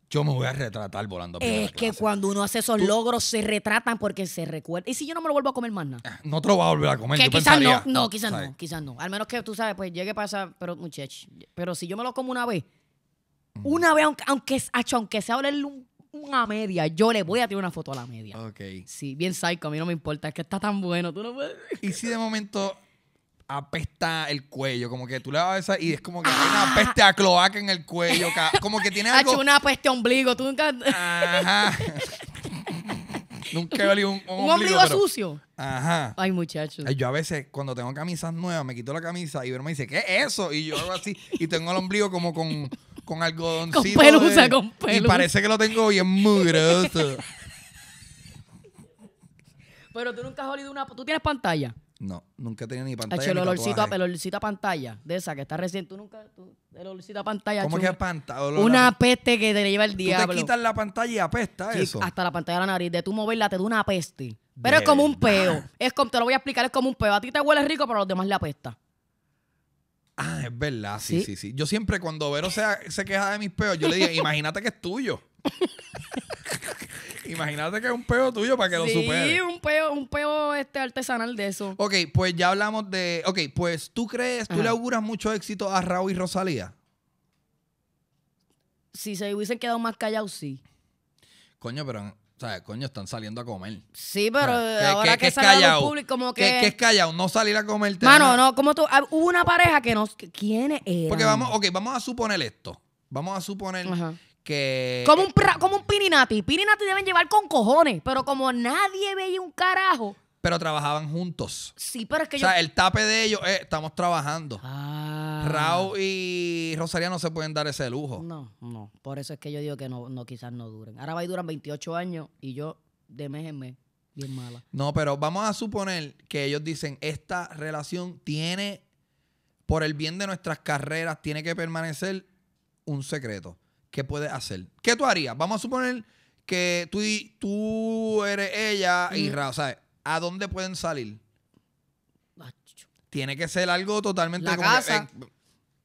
yo me voy a retratar volando primera Es que cuando uno hace esos logros se retratan porque se recuerda. ¿Y si yo no me lo vuelvo a comer más nada? Ah, no te lo vas a volver a comer. quizás no, no, quizás no, quizás no. Al menos que tú sabes, pues llegue pasar pero muchachos, pero si yo me lo como una vez, mm. una vez, aunque, aunque, sea una media, yo le voy a tirar una foto a la media. Ok. Sí, bien psycho, a mí no me importa, es que está tan bueno, Y si de momento apesta el cuello. Como que tú le das esa y es como que hay una ah. peste a cloaca en el cuello. Como que tiene algo. Ha hecho una peste ombligo. Tú nunca. Ajá. nunca he olido un, ombligo un, ombligo. sucio. Ajá. Ay, muchachos. Yo a veces, cuando tengo camisas nuevas, me quito la camisa y uno me dice, ¿qué es eso? Y yo hago así y tengo el ombligo como con, con algodoncito. Con pelusa, con pelusa. Y parece que lo tengo bien mugroso. pero tú nunca has olido una. ¿Tú tienes pantalla? No, nunca tenía ni pantalla. el, olorcito, a pantalla, de esa que está recién. Tú nunca. el olorcito a pantalla. ¿Cómo que pantalla? Una peste que te lleva el diablo. Tú te quitas la pantalla y apesta eso. Hasta la pantalla de la nariz. De tú moverla te da una peste. Pero es como un peo. Es como, te lo voy a explicar, es como un peo. A ti te huele rico, pero a los demás le apesta. Ah, es verdad, sí, sí, sí. Yo siempre cuando Vero se, se queja de mis peos, yo le digo, imagínate que es tuyo. Imagínate que es un peo tuyo para que lo supere. Sí, un peo, un peo este artesanal de eso. Ok, pues ya hablamos de. Ok, pues tú crees, tú le auguras mucho éxito a Raúl y Rosalía. Si se hubiesen quedado más callados, sí. Coño, pero o sea, coño, están saliendo a comer. Sí, pero ahora que, público, como que. ¿Qué, es callado? No salir a comer. Mano, no, como tú. Hubo una pareja que nos. ¿Quién es Porque vamos, ok, vamos a suponer esto. Vamos a suponer Ajá. Como eh, un, como un pininati. Pininati deben llevar con cojones, pero como nadie veía un carajo. Pero trabajaban juntos. Sí, pero es que o sea, el tape de ellos eh, estamos trabajando. Ah. Raúl y Rosalía no se pueden dar ese lujo. No, no. Por eso es que yo digo que no, quizás no duren. Ahora va y duran 28 años y yo de mes bien mala. No, pero vamos a suponer que ellos dicen, esta relación tiene, por el bien de nuestras carreras, tiene que permanecer un secreto. ¿qué puedes hacer? ¿Qué tú harías? Vamos a suponer que tú, tú eres ella y Raúl. o ¿a dónde pueden salir? Tiene que ser algo totalmente... La casa. Eh,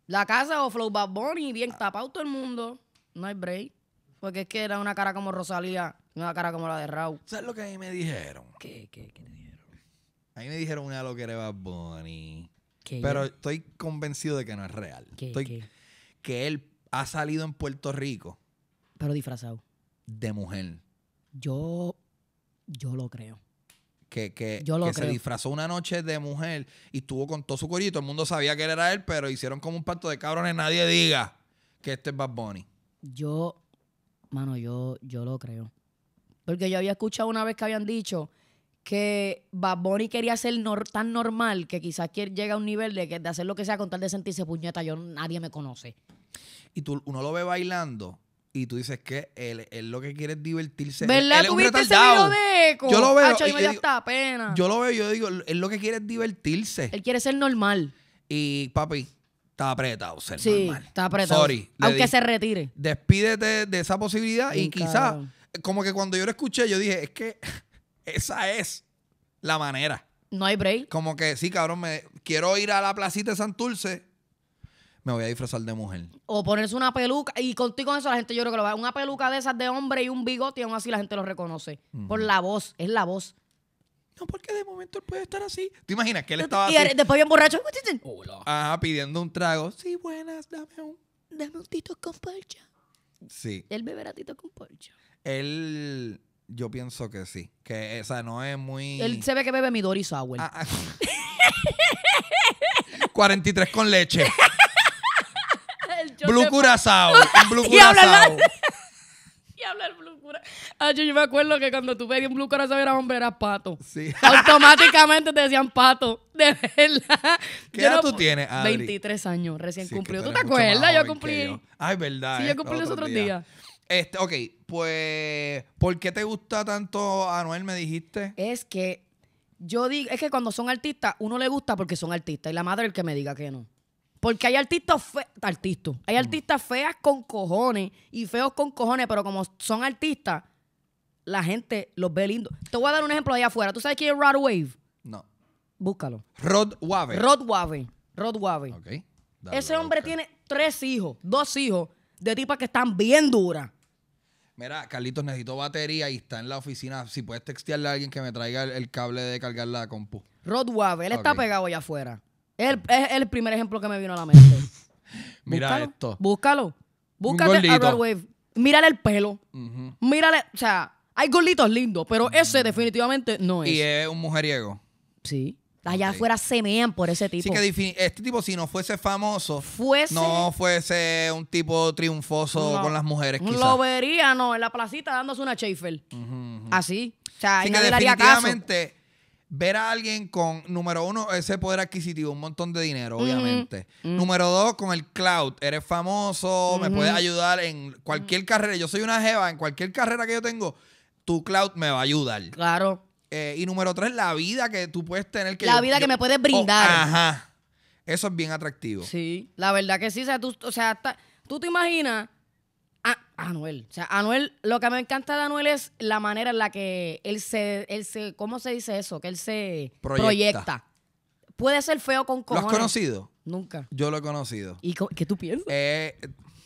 la casa o Flow Bad Bunny, bien tapado todo el mundo. No hay break. Porque es que era una cara como Rosalía, una cara como la de Raúl. ¿Sabes lo que a me dijeron? ¿Qué, qué, qué me dijeron? A mí me dijeron una lo que era Bad Bunny. Pero estoy convencido de que no es real. estoy, Que él ha salido en Puerto Rico? Pero disfrazado. De mujer. Yo, yo lo creo. Que, que se disfrazó una noche de mujer y estuvo con todo su corito. El mundo sabía que él era él, pero hicieron como un pacto de cabrones. Nadie diga que este es Bad Bunny. Yo, mano, yo, yo lo creo. Porque yo había escuchado una vez que habían dicho que Bad Bunny quería ser tan normal que quizás llega a un nivel de, de hacer lo que sea con tal de sentirse puñeta, yo nadie me conoce. Y tú, uno lo ve bailando y tú dices que él, él lo que quiere es divertirse. ¿Verdad? Él, Yo lo veo. yo, digo, lo veo yo digo, él lo que quiere es divertirse. Él quiere ser normal. Y papi, está apretado ser normal sí, está apretado. Aunque se retire. Despídete de esa posibilidad y quizás, como que cuando yo lo escuché, yo dije, es que esa es la manera. No hay break. Como que sí, cabrón, me quiero ir a la placita de Santurce me voy a disfrazar de mujer. O ponerse una peluca. Y contigo con eso la gente yo creo que lo va. Una peluca de esas de hombre y un bigote aún así la gente lo reconoce. Por la voz, es la voz. No, porque de momento él puede estar así. tú imaginas que él estaba así? Y después bien borracho. Ajá, pidiendo un trago. Sí, buenas, dame un... Dame un tito con polcha. Sí. Él beberá tito con polcha. Él... Yo pienso que sí. Que, esa no es muy... Él se ve que bebe Midori Sour. 43 con leche. Blue Curazao. Blue Curazao. Y hablar Blue Curazao. Ah, yo, me acuerdo que cuando tú pedías un Blue Curazao era hombre, era pato. Sí. Automáticamente te decían pato. De verdad. ¿Qué edad tú tienes, 23 años, recién cumplido. ¿Tú, te acuerdas? Yo cumplí. Yo. Ay, verdad. Sí, yo este, cumplí los otros días. Este, ok, pues, ¿por qué te gusta tanto Anuel, me dijiste? Es que yo digo, es que cuando son artistas, uno le gusta porque son artistas y la madre el que me diga que no. Porque hay artistas artistas, hay mm. artistas feas con cojones y feos con cojones, pero como son artistas, la gente los ve lindos. Te voy a dar un ejemplo allá afuera. ¿Tú sabes quién es Rod Wave? No. Búscalo. Rod Wave. Rod Wave. Rod Wave. Ok. Ese hombre tiene tres hijos, dos hijos de tipas que están bien duras. Mira, Carlitos, necesito batería y está en la oficina. Si puedes textearle a alguien que me traiga el, cable de cargar la compu. Rod Wave, él está pegado allá afuera. Es el, primer ejemplo que me vino a la mente. Mira búscalo, esto. Búscalo. Búscate a Mírale el pelo. Mírale, o sea, hay gorditos lindos, pero ese definitivamente no es. Y es un mujeriego. Sí. Allá afuera se mean por ese tipo. que este tipo, si no fuese famoso, no fuese un tipo triunfoso con las mujeres, quizás. Lo vería, no, en la placita dándose una Schaefer. Así. O sea, definitivamente, ver a alguien con, número uno, ese poder adquisitivo, un montón de dinero, obviamente. Número dos, con el cloud, eres famoso, me puedes ayudar en cualquier carrera. Yo soy una jeva, en cualquier carrera que yo tengo, tu cloud me va a ayudar. Claro. Eh, y número tres, la vida que tú puedes tener. Que la vida que me puedes brindar. Oh, ajá. Eso es bien atractivo. Sí, la verdad que sí. O sea, tú, o sea, tú te imaginas Anuel. O sea, Anuel, lo que me encanta de Anuel es la manera en la que él se, ¿cómo se dice eso? Que él se proyecta. Puede ser feo con cojones. ¿Lo has conocido? Nunca. Yo lo he conocido. ¿Y qué tú piensas? Eh,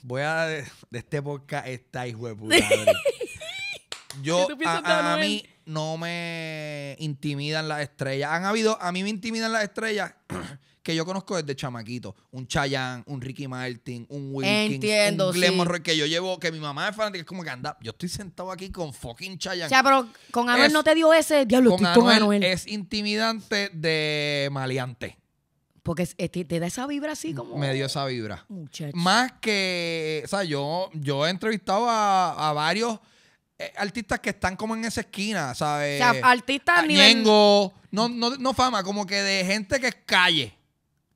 voy a, de, este podcast está hijo de puta. Yo, a mí no me intimidan las estrellas. Han habido, a mí me intimidan las estrellas que yo conozco desde chamaquito. Un Chayanne, un Ricky Martin, un Wilkins, Entiendo, un que yo llevo, que mi mamá es fanática, es como que anda, yo estoy sentado aquí con fucking Chayanne. O sea, pero con Anuel no te dio ese diablo, con con Anuel, es intimidante de maleante. Porque te da esa vibra así como. Me dio esa vibra. Muchacho. Más que, o sea, yo, yo he entrevistado a, varios eh, artistas que están como en esa esquina, ¿sabes? o sea, artistas a ah, nivel. no, no fama, como que de gente que es calle.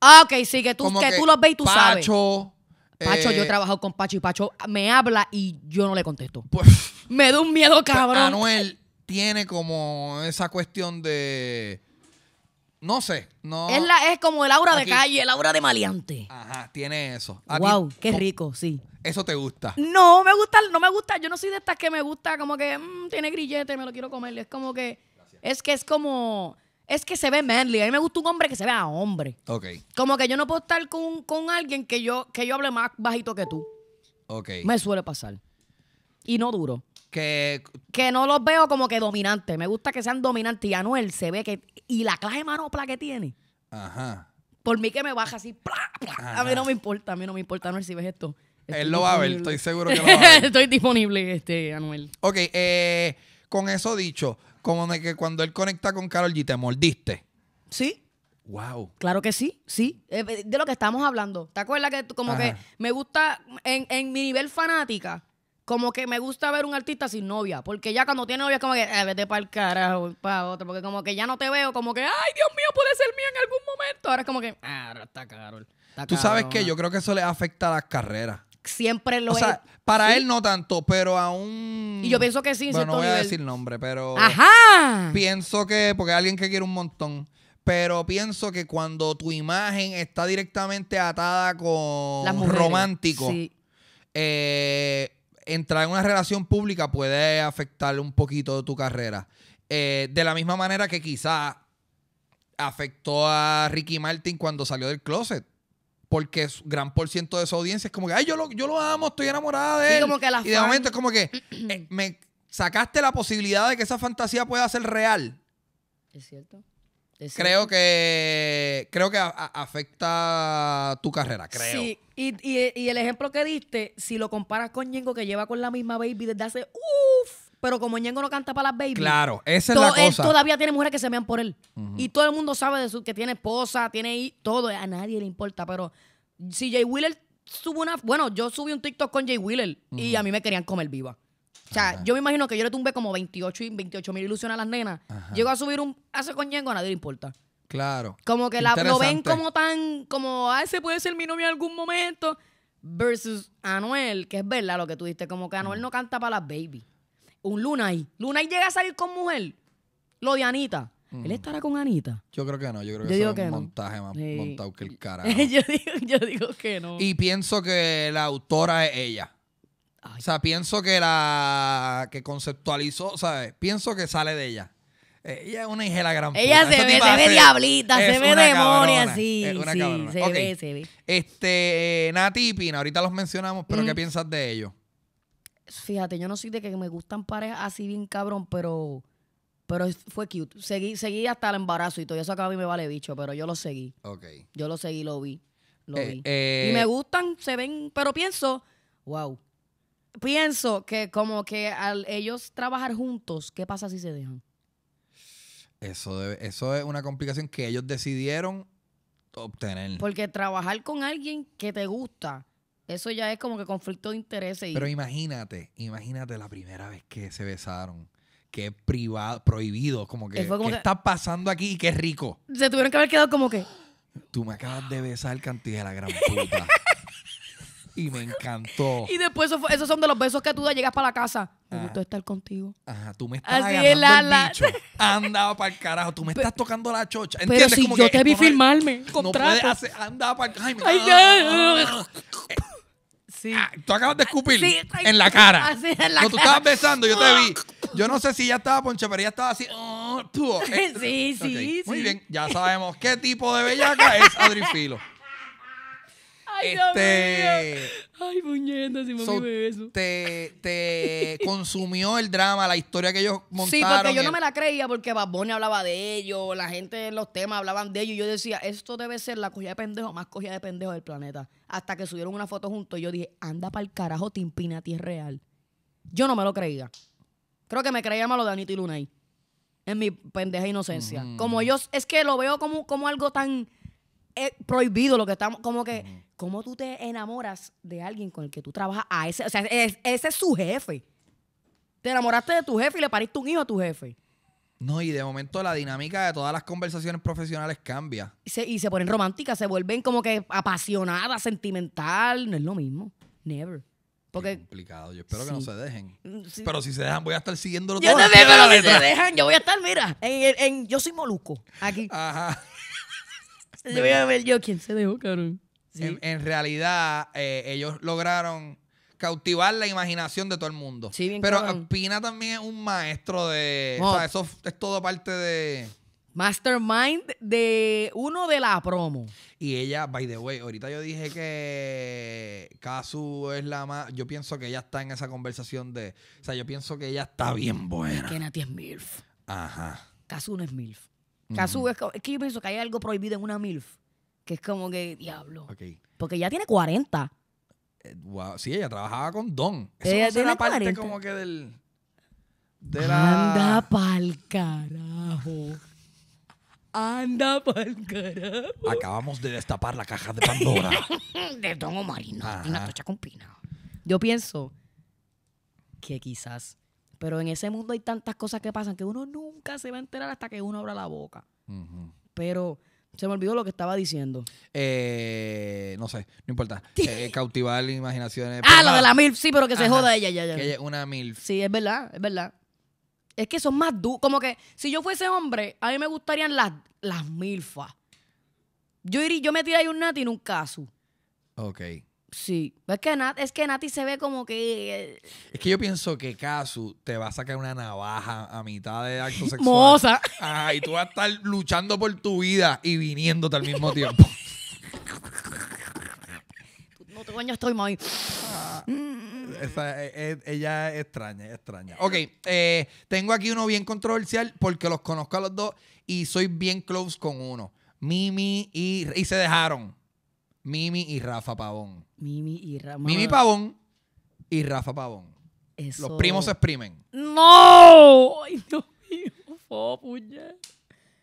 Ah, ok, sí, que tú, que tú los ves y tú sabes. Pacho. Pacho, yo he eh, trabajado con Pacho y Pacho me habla y yo no le contesto. Pues, me da un miedo, pues, cabrón. Manuel tiene como esa cuestión de. No sé, no. Es, la, es como el aura de calle, el aura de maleante. Ajá, tiene eso. Guau, wow, qué rico, sí. Eso te gusta. No, me gusta, no me gusta. Yo no soy de estas que me gusta, como que mm, tiene grillete, me lo quiero comer. Es como que. Es que es como es que se ve manly. A mí me gusta un hombre que se vea hombre. Ok. Como que yo no puedo estar con, alguien que yo, que yo hable más bajito que tú. Ok. Me suele pasar. Y no duro. Que... no los veo como que dominantes. Me gusta que sean dominantes. Y Anuel se ve que... Y la clase de manopla que tiene. Ajá. Por mí que me baja así. A mí no me importa. A mí no me importa, Anuel, si ves esto. Él lo va a ver. Estoy seguro que lo va a ver. estoy disponible, este, Anuel. Ok. Eh, con eso dicho como de que cuando él conecta con Carol G, te mordiste. Sí. Wow. Claro que sí, sí. Eh, eh, de lo que estamos hablando. ¿Te acuerdas que como que me gusta, en, en, mi nivel fanática, como que me gusta ver un artista sin novia. Porque ya cuando tiene novia como que, eh, vete para el carajo, para otro. Porque como que ya no te veo, como que, ay, Dios mío, puede ser mía en algún momento. Ahora es como que, ah, está Carol. Tú sabes que yo creo que eso le afecta a las carreras siempre lo o Sea, para él no tanto, pero aún. Y yo pienso que sí. Bueno, no voy a decir nombre, pero. Ajá. Pienso que. Porque es alguien que quiere un montón. Pero pienso que cuando tu imagen está directamente atada con romántico, eh, entrar en una relación pública puede afectarle un poquito tu carrera. Eh, de la misma manera que quizá afectó a Ricky Martin cuando salió del closet porque gran por ciento de esa audiencia es como que, ay, yo lo, yo lo amo, estoy enamorada de él. y de momento es como que, eh, me sacaste la posibilidad de que esa fantasía pueda ser real. Es cierto. creo que creo que afecta tu carrera, creo. Sí, y, el ejemplo que diste, si lo comparas con Ñengo que lleva con la misma baby desde hace uff pero como Ñengo no canta para las babies, Claro, esa es todavía tiene mujeres que se vean por él. Y todo el mundo sabe de su, que tiene esposa, tiene todo. A nadie le importa, pero si Jay Wheeler subo una. Bueno, yo subí un TikTok con Jay Wheeler y a mí me querían comer viva. O sea, yo me imagino que yo le tumbé como 28 y 28 mil ilusiones a las nenas. Llego a subir un hace con Yengo, a nadie le importa. Claro. Como que la, lo ven como tan, como, ah, ese puede ser mi novia en algún momento. Versus Anuel, que es verdad lo que tú dijiste, como que Anuel no canta para las babies un Lunay. Lunay llega a salir con mujer. Lo de Anita. ¿Él mm. estará con Anita? Yo creo que no. Yo creo que es un montaje no. más montado que el carajo. yo, digo, yo, digo, que no. Y pienso que la autora es ella. O sea, pienso que la que conceptualizó, ¿sabes? Pienso que sale de ella. Eh, ella es una hija de la gran Ella se ve, se ve diablita, se ve demonia, sí. Es sí, Se ve, se ve. Este, Nati y Pina, ahorita los mencionamos, pero ¿qué piensas de ellos? fíjate, yo no soy de que me gustan parejas así bien cabrón, pero, pero fue cute. Seguí, seguí hasta el embarazo y todo eso acabó y me vale bicho, pero yo lo seguí. Ok. Yo lo seguí, lo vi. Lo eh, vi. Eh, y me gustan, se ven, pero pienso, wow. Pienso que como que ellos trabajar juntos, ¿qué pasa si se dejan? Eso, eso es una complicación que ellos decidieron obtener. Porque trabajar con alguien que te gusta eso ya es como que conflicto de intereses. Pero imagínate, imagínate la primera vez que se besaron. Que privado, prohibido, como que, ¿qué está pasando aquí y qué rico. Se tuvieron que haber quedado como que. Tú me acabas de besar, cantidad de la gran puta. y me encantó. Y después esos son de los besos que tú llegas para la casa. Me gustó estar contigo. Ajá, tú me estás Así el Andaba para el carajo. Tú me estás tocando la chocha. ¿Entiendes? Pero si yo te vi firmarme Andaba para el... Ay, Ay, Ah, tú acabas de ah, escupir en la cara. así tú estabas besando, yo te vi. Yo no sé si ya estaba ponche, pero ella estaba así. Oh, sí, Sí, sí, Muy bien, ya sabemos qué tipo de bellaca es Adri Ay, Dios este. Ay, puñeta, si me so, eso. te, te consumió el drama, la historia que ellos montaron. Sí, porque yo no me la creía porque Baboni hablaba de ellos, la gente en los temas hablaban de ellos. y yo decía, esto debe ser la cogida de pendejo más cogida de pendejo del planeta hasta que subieron una foto juntos. Y yo dije, anda para el carajo, Timpina, ti es real. Yo no me lo creía. Creo que me creía malo de y Lunay. En mi pendeja inocencia. Mm. Como ellos, es que lo veo como, como algo tan eh, prohibido lo que estamos, como que, ¿cómo tú te enamoras de alguien con el que tú trabajas a ese? O sea, ese es su jefe. Te enamoraste de tu jefe y le pariste un hijo a tu jefe. No, y de momento la dinámica de todas las conversaciones profesionales cambia. Y se, y se ponen románticas, se vuelven como que apasionadas, sentimental. No es lo mismo. Never. Porque, complicado. Yo espero que no se dejen. Mm, pero si se dejan, voy a estar siguiéndolo todo. Yo si se dejan, yo voy a estar, mira, en, yo soy moluco Aquí. Ajá. yo voy a ver yo quién se dejó, cabrón. En, en, realidad, eh, ellos lograron cautivar la imaginación de todo el mundo. Pero Pina también es un maestro de. O sea, eso es todo parte de. Mastermind de uno de la promo. Y ella, by the way, ahorita yo dije que Kazu es la más. Yo pienso que ella está en esa conversación de. O sea, yo pienso que ella está bien buena. Que es MILF. Ajá. Kazu no es MILF. Mm. Kazu es, es que yo pienso que hay algo prohibido en una MILF. Que es como que, diablo. Okay. Porque ya tiene 40 wow, sí, ella trabajaba con Don. Eso ella no parte como que del. De la... Anda pa'l carajo. Anda pa'l carajo. Acabamos de destapar la caja de Pandora. de Don Omarino. Una tocha con Yo pienso que quizás. Pero en ese mundo hay tantas cosas que pasan que uno nunca se va a enterar hasta que uno abra la boca. Pero se me olvidó lo que estaba diciendo. Eh, no sé, no importa. Cautivar eh, cautivar imaginaciones. Ah, lo de la MILF, sí, pero que se joda ella, ya, ya. una mil Sí, es verdad, es verdad. Es que son más duros. Como que si yo fuese hombre, a mí me gustarían las, las MILFas. Yo iría, yo me tiraría un nati en un caso. Ok. Sí. Es que, es que Nati se ve como que. Eh, es que yo pienso que Casu te va a sacar una navaja a mitad de acto sexual. y tú vas a estar luchando por tu vida y viniéndote al mismo tiempo. no te vaya estoy mal. Ah, e, e, ella es extraña, extraña. Ok, eh, tengo aquí uno bien controversial porque los conozco a los dos y soy bien close con uno. Mimi y, y se dejaron. Mimi y Rafa Pavón. Mimi y Rafa. Mimi Pavón y Rafa Pavón. Los primos se exprimen. ¡No! ¡Ay, Dios mío! Oh,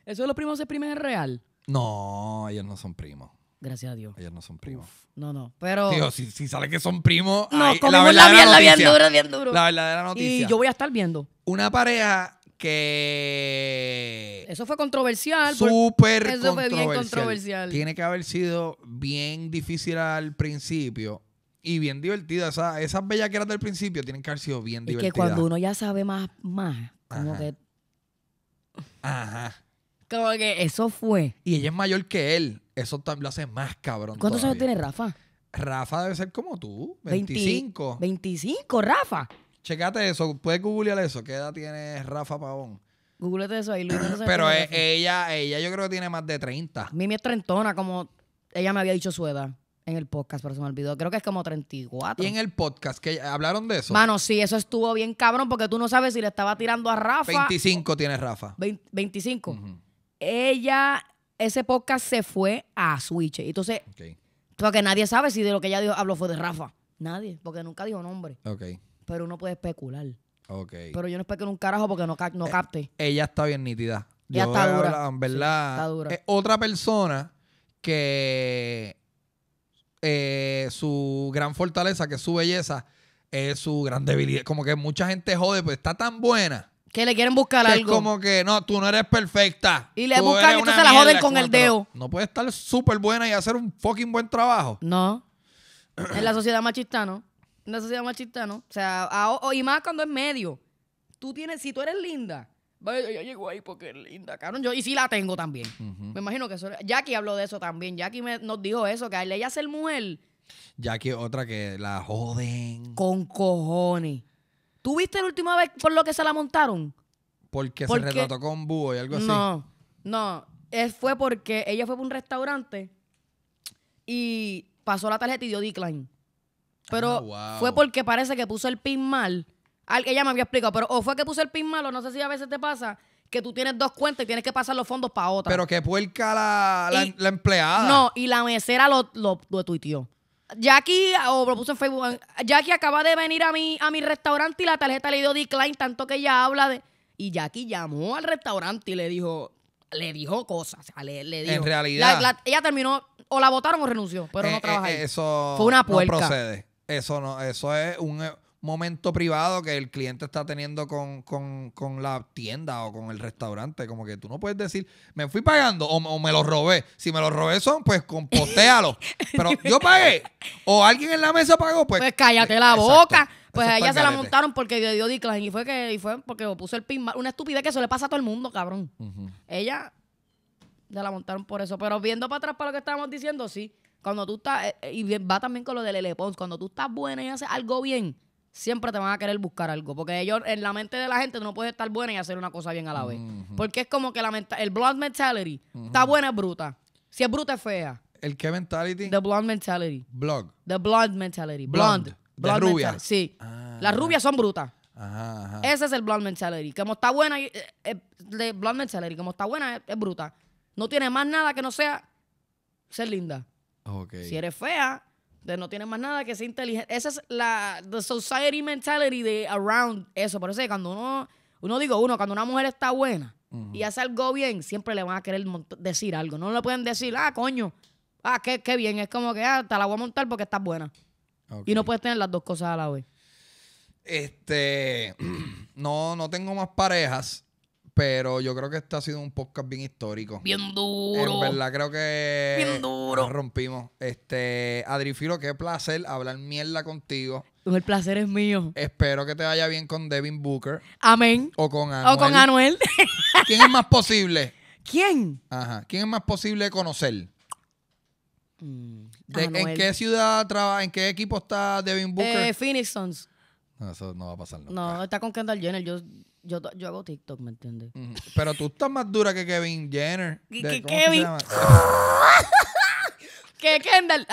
¿Eso de los primos se exprimen es real? No, ellos no son primos. Gracias a Dios. Ellos no son primos. no, no, pero... Tío, si, si, sale que son primos... No, la, verdadera la, bien, noticia, la bien duro, bien duro. La verdadera noticia. Y yo voy a estar viendo. Una pareja que... Eso fue controversial. Súper Eso fue bien controversial. Tiene que haber sido bien difícil al principio y bien divertida. Esa, esas bellaqueras del principio tienen que haber sido bien divertidas. Y que cuando uno ya sabe más, más, como que... Ajá. Como que eso fue. Y ella es mayor que él. Eso también lo hace más cabrón. ¿Cuántos años tiene Rafa? Rafa debe ser como tú, 25. 25, Rafa. Checate eso, puedes googlear eso. ¿Qué edad tiene Rafa Pavón? Googlete eso ahí, Luis. Pero e- ella, ella yo creo que tiene más de 30. Mimi es trentona, como ella me había dicho su edad en el podcast, pero se me olvidó. Creo que es como 34. Y en el podcast, que hablaron de eso. Mano, sí, eso estuvo bien cabrón porque tú no sabes si le estaba tirando a Rafa. 25 tiene Rafa. 25. Ella, ese podcast se fue a Switch. Y Entonces, okay. porque nadie sabe si de lo que ella dijo habló fue de Rafa. Nadie, porque nunca dijo nombre. Ok pero uno puede especular. Ok. Pero yo no especulo un carajo porque no, eh, capte. Ella está bien nítida. está dura. En verdad. está dura. otra persona que eh, su gran fortaleza, que es su belleza, es su gran debilidad. Como que mucha gente jode, pero pues está tan buena. Que le quieren buscar algo. es como que, no, tú no eres perfecta. Y le buscan y se la joden con el dedo. No puede estar súper buena y hacer un fucking buen trabajo. No. en la sociedad machista, ¿no? se sociedad machista, ¿no? O sea, y más cuando es medio. Tú tienes, si tú eres linda, vaya, llego ahí porque es linda, cabrón. Yo, y si la tengo también. Me imagino que eso. Jackie habló de eso también. Jackie nos dijo eso, que a ella ser mujer. Jackie, otra que la joden. Con cojones. ¿Tuviste viste la última vez por lo que se la montaron? Porque, se retrató con búho y algo así. No, no. Eh, fue porque ella fue a un restaurante y pasó la tarjeta y dio decline. Pero ah, fue porque parece que puso el pin mal. ella me había explicado, pero o fue que puso el pin mal o no sé si a veces te pasa que tú tienes dos cuentas y tienes que pasar los fondos para otra. Pero que puerca la, empleada. No, y la mesera lo, lo, tuiteó. Jackie, ah, o lo puso en Facebook, ah, Jackie acaba de venir a mi, a mi restaurante y la tarjeta le dio decline, tanto que ella habla de... Y Jackie llamó al restaurante y le dijo, le dijo cosas. le, dijo. En realidad. ella terminó, o la votaron o renunció, pero eh, no eh, trabaja eh, Eso Fue una puerca. No procede. Eso no, eso es un eh, momento privado que el cliente está teniendo con, la tienda o con el restaurante. Como que tú no puedes decir, me fui pagando o, me lo robé. Si me lo robé son, pues compostéalo. Pero yo pagué. O alguien en la mesa pagó, pues. Pues cállate la boca. Pues a ella se la montaron porque dio, dio y fue que y fue porque puso el pin Una estupidez que eso le pasa a todo el mundo, cabrón. Ella se la montaron por eso. Pero viendo para atrás para lo que estábamos diciendo, sí. Cuando tú estás, eh, eh, y va también con lo Lele Pons cuando tú estás buena y haces algo bien, siempre te van a querer buscar algo. Porque ellos, en la mente de la gente, no puedes estar buena y hacer una cosa bien a la vez. Porque es como que la el blonde mentality, está buena es bruta. Si es bruta es fea. ¿El qué mentality? The blonde mentality. Blog. The blonde mentality. Blonde. blonde. rubia. Sí. Ah. Las rubias son brutas. Ajá, Ese es el blonde mentality. Como está buena, blonde eh, mentality, como está buena, es bruta. No tiene más nada que no sea ser linda. Si eres fea, no tienes más nada que ser inteligente. Esa es la the society mentality de around eso. Por eso que cuando uno, uno digo uno, cuando una mujer está buena y hace algo bien, siempre le van a querer decir algo. No le pueden decir, ah, coño, ah, qué, bien. Es como que, ah, te la voy a montar porque estás buena. Y no puedes tener las dos cosas a la vez. Este, no, no tengo más parejas. Pero yo creo que este ha sido un podcast bien histórico. Bien duro. En verdad, creo que. Bien duro. Nos rompimos. Este, Adri qué placer hablar mierda contigo. El placer es mío. Espero que te vaya bien con Devin Booker. Amén. O con Anuel. O con Anuel. ¿Quién es más posible? ¿Quién? Ajá. ¿Quién es más posible conocer? Mm, ¿En qué ciudad trabaja? ¿En qué equipo está Devin Booker? Eh, Phoenix Suns. No, eso no va a pasar No, está con Kendall Jenner. Yo yo, hago TikTok, ¿me entiendes? Pero tú estás más dura que Kevin Jenner. Kevin? Que Kendall,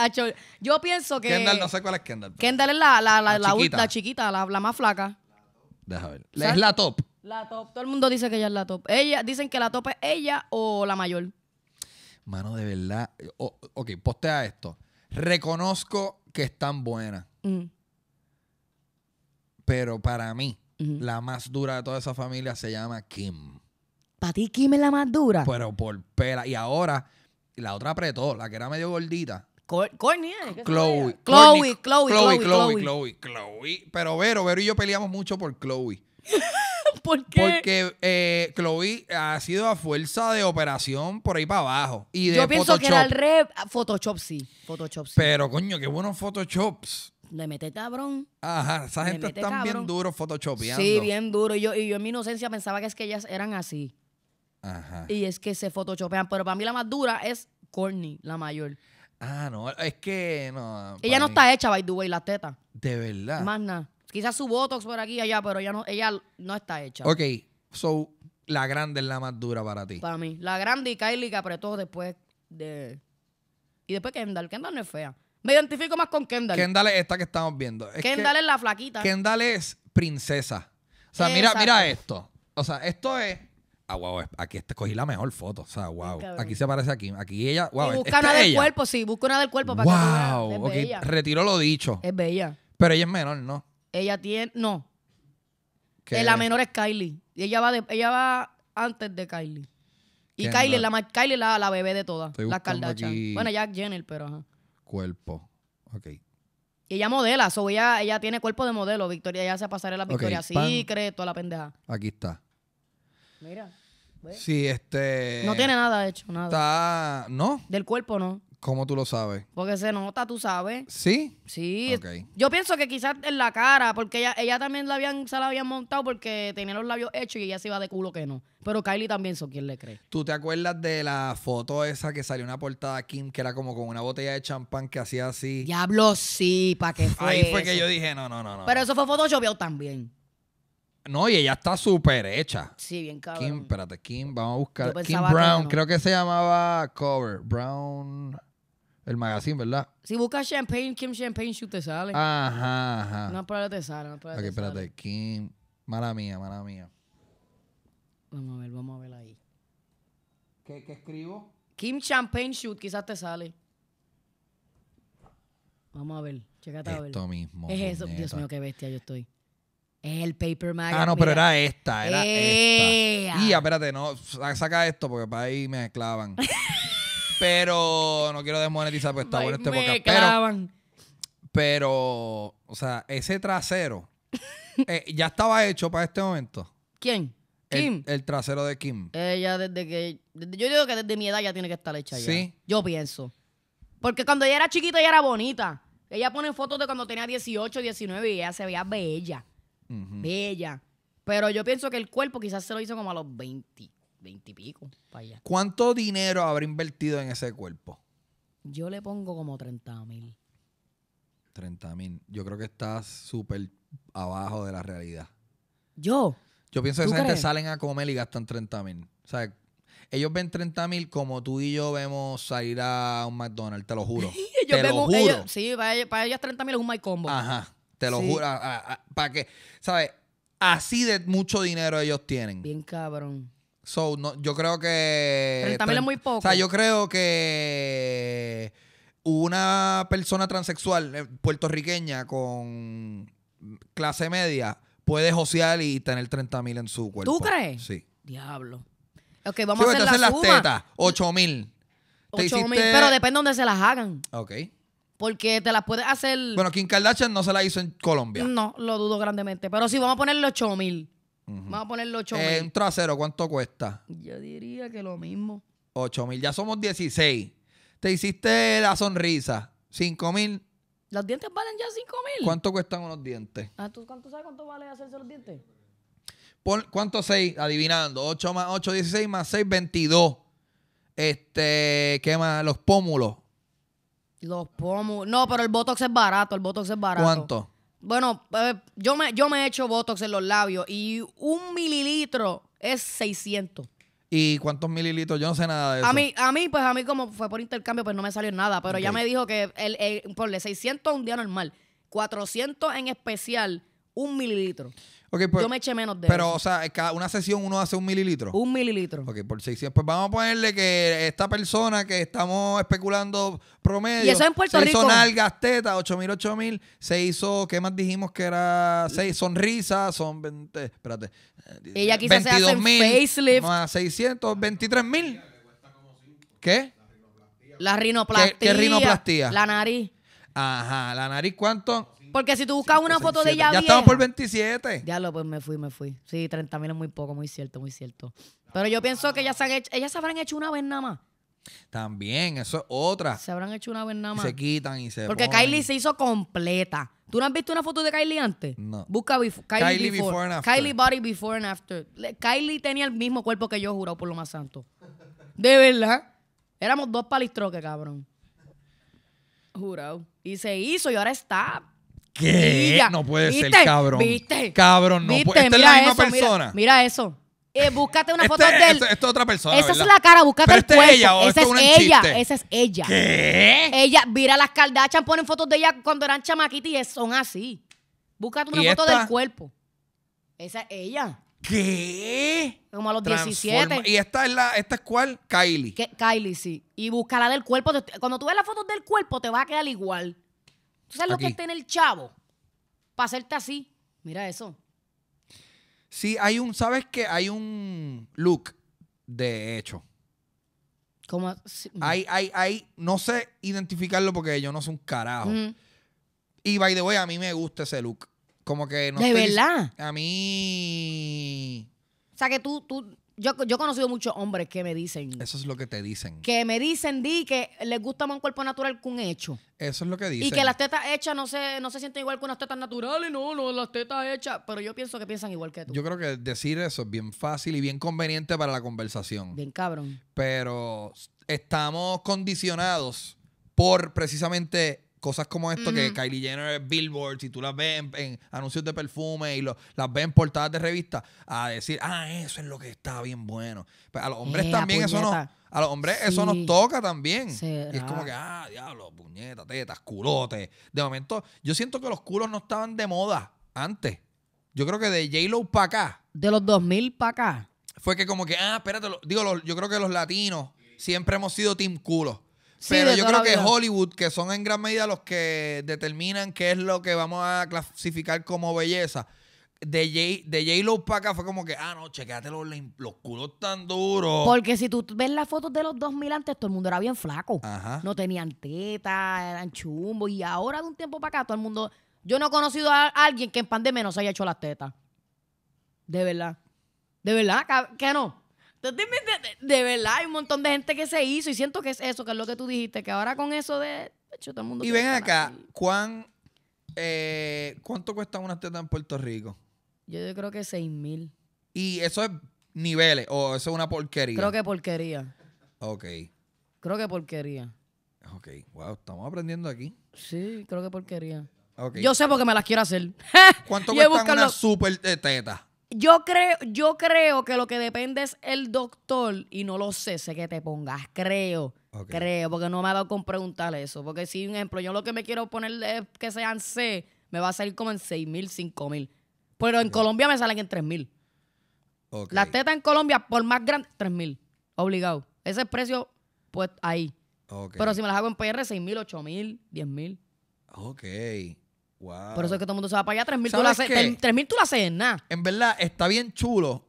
yo pienso que. Kendall, no sé cuál es Kendall. Kendall es la, la, la, la chiquita, la, chiquita la, más flaca. Deja ver. Es la top. La top. Todo el mundo dice que ella es la top. Ella, dicen que la top es ella o la mayor. Mano, de verdad. ok, postea esto. Reconozco que están buenas. buena. Mm. Pero para mí, la más dura de toda esa familia se llama Kim. ¿Para ti Kim es la más dura? Pero por pela. Y ahora, la otra apretó, la que era medio gordita. Chloe. Chloe, Chloe, Chloe, Chloe, Chloe, Pero Vero, Vero y yo peleamos mucho por Chloe. ¿Por qué? Porque eh, Chloe ha sido a fuerza de operación por ahí para abajo. Yo pienso que era el re ah, Photoshop sí. Photoshop sí. Pero coño, qué buenos Photoshops le mete cabrón. Ajá, esa gente bien duro photoshopeando. Sí, bien duro. Y yo, y yo en mi inocencia pensaba que es que ellas eran así. Ajá. Y es que se photoshopean. Pero para mí la más dura es Courtney la mayor. Ah, no, es que no. Ella no está hecha, by the way, La teta De verdad. Más nada. Quizás su botox por aquí y allá, pero ella no, ella no está hecha. Ok, so la grande es la más dura para ti. Para mí. La grande y Kylie que apretó después de. Y después que Kendall no es fea. Me identifico más con Kendall. Kendall es esta que estamos viendo. Kendall es la flaquita. Kendall es princesa. O sea, mira, mira esto. O sea, esto es. Ah, wow, aquí escogí la mejor foto. O sea, wow. Aquí se parece aquí. Aquí ella. Wow, busca una del cuerpo, sí, busca una del cuerpo para wow, Wow, ok. Retiro lo dicho. Es bella. Pero ella es menor, ¿no? Ella tiene. No. Eh, la menor es Kylie. y Ella va, de, ella va antes de Kylie. Y Kylie, la, Kylie la, la bebé de todas. la Kardashian. Bueno, ya Jenner, pero ajá cuerpo. Ok. Y ella modela, so ella, ella tiene cuerpo de modelo, Victoria, ya se pasará la Victoria sí creo toda la pendeja. Aquí está. Mira. Sí, este. No tiene nada hecho, nada. Está. No. Del cuerpo no. ¿Cómo tú lo sabes? Porque se nota, tú sabes. ¿Sí? Sí. Yo pienso que quizás en la cara, porque ella, ella también la habían, se la habían montado porque tenía los labios hechos y ella se iba de culo que no. Pero Kylie también, son quien le cree? ¿Tú te acuerdas de la foto esa que salió en una portada Kim que era como con una botella de champán que hacía así? Diablo, sí, ¿para qué fue? Ahí fue que yo dije, no, no, no, no. Pero eso fue foto llovió también. No, y ella está súper hecha. Sí, bien cabrón. Kim, espérate, Kim, vamos a buscar. Kim Brown, creo que se llamaba Cover. Brown. El magazine, ¿verdad? Si buscas Champagne, Kim Champagne Shoot te sale. Ajá, ajá. No, te sale, no, te sale. espérate. Kim. Mala mía, mala mía. Vamos a ver, vamos a ver ahí. ¿Qué, qué escribo? Kim Champagne Shoot quizás te sale. Vamos a ver, chécate a ver. Esto mismo. Es eso. Dios mío, qué bestia yo estoy. Es el Paper Magazine. Ah, no, pero era esta, era esta. Y espérate, no, saca esto porque para ahí me clavan. Pero no quiero desmonetizar, pues está bueno este podcast. Pero, o sea, ese trasero eh, ya estaba hecho para este momento. ¿Quién? Kim. El, trasero de Kim. Ella eh, desde que... yo digo que desde mi edad ya tiene que estar hecha ya. Sí. Yo pienso. Porque cuando ella era chiquita ella era bonita. Ella pone fotos de cuando tenía 18, 19 y ella se veía bella. Bella. Pero yo pienso que el cuerpo quizás se lo hizo como a los 20 veintipico para allá. ¿Cuánto dinero habrá invertido en ese cuerpo? Yo le pongo como 30 mil. 30 mil. Yo creo que estás súper abajo de la realidad. ¿Yo? Yo pienso que esa gente salen a comer y gastan 30 mil. O sea, ellos ven 30 mil como tú y yo vemos salir a un McDonald's, te lo juro. te lo juro. sí, para ellos, para 30 mil es un My Combo. Ajá, te lo juro. Ah, ah, ah, para que, ¿sabes? Así de mucho dinero ellos tienen. Bien cabrón. So, yo creo que. Pero también es muy poco. O sea, yo creo que una persona transexual eh, puertorriqueña con clase media puede josear y tener 30 mil en su cuerpo. ¿Tú crees? Sí. Diablo. Ok, vamos a hacer las tetas, 8 mil. 8 pero depende de donde se las hagan. Ok. Porque te las puedes hacer. Bueno, Kim Kardashian no se las hizo en Colombia. No, lo dudo grandemente. Pero si vamos a ponerle 8 mil. Vamos a ponerle 8 mil. un trasero, ¿cuánto cuesta? Yo diría que lo mismo. 8 mil, ya somos 16. Te hiciste la sonrisa, 5.000. ¿Los dientes valen ya 5.000. ¿Cuánto cuestan unos dientes? Ah, ¿tú cuánto sabes cuánto vale hacerse los dientes? Por, ¿Cuánto 6? Adivinando. 8 más 8, 16 más 6, 22. Este, ¿qué más? Los pómulos. Los pómulos. No, pero el Botox es barato, el Botox es barato. ¿Cuánto? Bueno, yo me, yo me he hecho Botox en los labios y un mililitro es 600. ¿Y cuántos mililitros? Yo no sé nada de eso. A mí, a mí pues a mí como fue por intercambio, pues no me salió nada. Pero ya me dijo que, el, por ponle 600 un día normal, 400 en especial, un mililitro. Pues, yo me eché menos de Pero, o sea, cada una sesión uno hace un mililitro. Un mililitro. Ok, por 600. Pues vamos a ponerle que esta persona que estamos especulando promedio. Y eso en Puerto se Rico. Hizo nalgas, tetas, 8000, 8000. Se hizo, ¿qué más dijimos que era? Seis, sonrisas, son 20. Espérate. Ella quizás se hace un facelift. Más 600, 23.000. ¿Qué? La rinoplastía. ¿Qué, ¿Qué rinoplastía? La nariz. Ajá, la nariz, ¿cuánto? Porque si tú buscas una foto de ella Ya estamos por 27. Ya lo pues me fui, me fui. Sí, 30 mil es muy poco, muy cierto, muy cierto. Pero yo pienso que ya se, han hecho, ellas se habrán hecho una vez nada más. También, eso es otra. Se habrán hecho una vez nada más. se quitan y se Porque Kylie se hizo completa. ¿Tú no has visto una foto de Kylie antes? No. Busca Kylie, before. before. and after. Kylie body before and after. Kylie tenía el mismo cuerpo que yo, jurado por lo más santo. De verdad. Éramos dos palistroques, cabrón. Jurado. Y se hizo y ahora está ¿Qué? no puede ser, cabrón. ¿Viste? Cabrón, no puede. Esta mira es la misma eso, persona. Mira, eso. Eh, búscate una foto este, de él. es otra persona. Esa es la cara, búscate el este cuerpo. Es esa es ella, esa es ella. ¿Qué? Ella, mira, las Kardashian ponen fotos de ella cuando eran chamaquitas y son así. Búscate una foto del cuerpo. Esa es ella. ¿Qué? Como a los 17. ¿Y esta es, la, esta es cuál? Kylie. Kylie, sí. Y búscala del cuerpo. Cuando tú ves las fotos del cuerpo, te va a quedar igual. ¿Tú sabes lo que tiene el chavo? Para hacerte así. Mira eso. Sí, hay un, ¿sabes qué? Hay un look de hecho. Como, mm. Hay, hay, no sé identificarlo porque yo no soy un carajo. Y by the way, a mí me gusta ese look. Como que no. De verdad. A mí. O sea que tú, tú, yo, he conocido muchos hombres que me dicen. Eso es lo que te dicen. Que me dicen, di, que les gusta más un cuerpo natural que un hecho. Eso es lo que dicen. Y que las tetas hechas no se, no se sienten igual que unas tetas naturales, no, no, las tetas hechas. Pero yo pienso que piensan igual que tú. Yo creo que decir eso es bien fácil y bien conveniente para la conversación. Bien cabrón. Pero estamos condicionados por precisamente cosas como esto, que Kylie Jenner es Billboard, si tú las ves en, anuncios de perfume y las ves en portadas de revistas, a decir, ah, eso es lo que está bien bueno. Pues, a los hombres eh, también eso no. A los hombres eso nos toca también. es como que, ah, diablo, puñetas, tetas, culotes. De momento, yo siento que los culos no estaban de moda antes. Yo creo que de J-Lo para acá. De los 2000 para acá. Fue que como que, ah, espérate, digo, yo creo que los latinos siempre hemos sido team culos pero yo creo que Hollywood, que son en gran medida los que determinan qué es lo que vamos a clasificar como belleza. De J, de Lo para acá fue como que, ah, no, chequéate los, los, culos tan duros. Porque si tú ves las fotos de los 2000 antes, todo el mundo era bien flaco. No tenían tetas, eran chumbos. Y ahora de un tiempo para acá, todo el mundo. Yo no he conocido a alguien que en pandemia no se haya hecho las tetas. De verdad. De verdad, que no. De verdad, hay un montón de gente que se hizo y siento que es eso, que es lo que tú dijiste, que ahora con eso de... hecho, todo el mundo... Y ven acá, ¿cuán, eh, ¿cuánto cuesta una teta en Puerto Rico? Yo, creo que 6 mil. ¿Y eso es niveles o eso es una porquería? Creo que porquería. Ok. Creo que porquería. Ok, wow, estamos aprendiendo aquí. Sí, creo que porquería. Yo sé porque me las quiero hacer. ¿Cuánto cuesta una super teta? Yo creo, yo creo que lo que depende es el doctor, y no lo sé, sé que te pongas, creo, creo, porque no me ha dado con preguntarle eso. Porque si, un ejemplo, yo lo que me quiero poner es que sean C, me va a salir como en 6 mil, 5 mil. Pero en Colombia me salen en 3 mil. Las tetas en Colombia, por más grande, 3 mil, obligado. Ese precio, pues ahí. Pero si me las hago en PR, 6 mil, 8 mil, 10 mil. Ok. Por eso es que todo el mundo se va para allá. 3.000 tú, la haces, tú la en verdad, está bien chulo.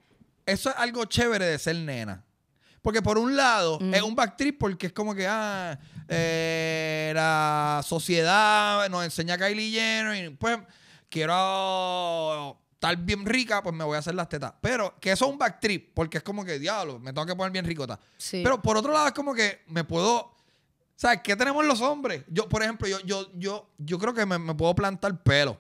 Eso es algo chévere de ser nena. Porque por un lado mm. es un backtrip porque es como que ah, eh, la sociedad nos enseña a Kylie Jenner y pues quiero estar bien rica, pues me voy a hacer las tetas. Pero que eso es un backtrip porque es como que diablo, me tengo que poner bien ricota. Pero por otro lado es como que me puedo o sea, ¿qué tenemos los hombres? Yo, por ejemplo, yo, yo, yo, yo creo que me, puedo plantar pelo.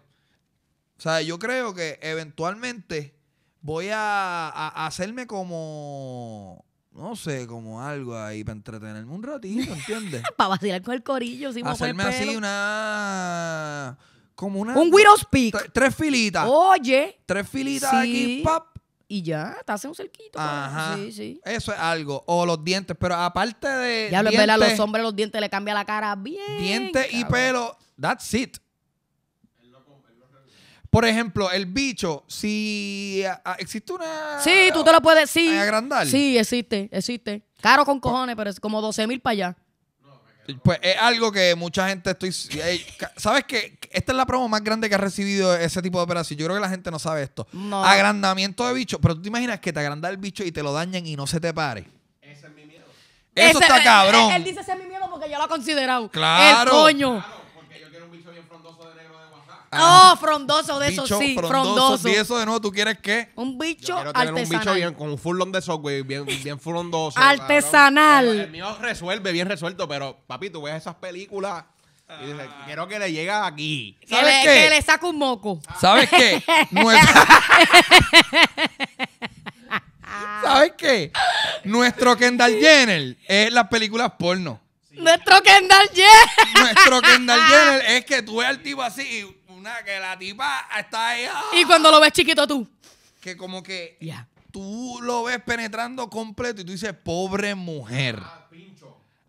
O sea, yo creo que eventualmente voy a, hacerme como no sé, como algo ahí para entretenerme un ratito, ¿entiendes? para vacilar con el corillo, para Hacerme así una. Como una. Un Widows Peak. tres filitas. Oye. Tres filitas aquí, pap y ya, te hace un cerquito. Ajá. Sí, sí. Eso es algo. O los dientes, pero aparte de. dientes, a los hombres los dientes le cambia la cara bien. Dientes y pelo, that's it. Por ejemplo, el bicho, si ah, ah, existe una. Sí, tú te lo puedes Sí, agrandar. Sí, existe, existe. Caro con cojones, pero es como 12 mil para allá. Pues es algo que mucha gente estoy. Eh, ¿Sabes qué? Esta es la promo más grande que ha recibido ese tipo de operación. Yo creo que la gente no sabe esto. Agrandamiento de bicho. Pero tú te imaginas que te agranda el bicho y te lo dañan y no se te pare. Ese es mi miedo. Eso está cabrón. Él, dice: Ese es mi miedo porque yo lo he considerado. Claro. El coño. Claro. Ah, oh, frondoso de eso, sí. Frondoso. Y eso de nuevo, ¿tú quieres qué? Un bicho Yo tener artesanal. un bicho bien, con un furlón de software, bien, bien frondoso. artesanal. El mío resuelve, bien resuelto, pero papi, tú ves esas películas. Y dices, ah. quiero que le llegue aquí. ¿Sabes que, le, qué? que le saque un moco. ¿Sabes qué? ¿Sabes qué? Nuestro Kendall Jenner es las películas porno. Nuestro Kendall Jenner. Nuestro Kendall Jenner es que tú eres al tipo así y que la tipa está ahí. Ah, y cuando lo ves chiquito tú. Que como que tú lo ves penetrando completo y tú dices, pobre mujer. Ah,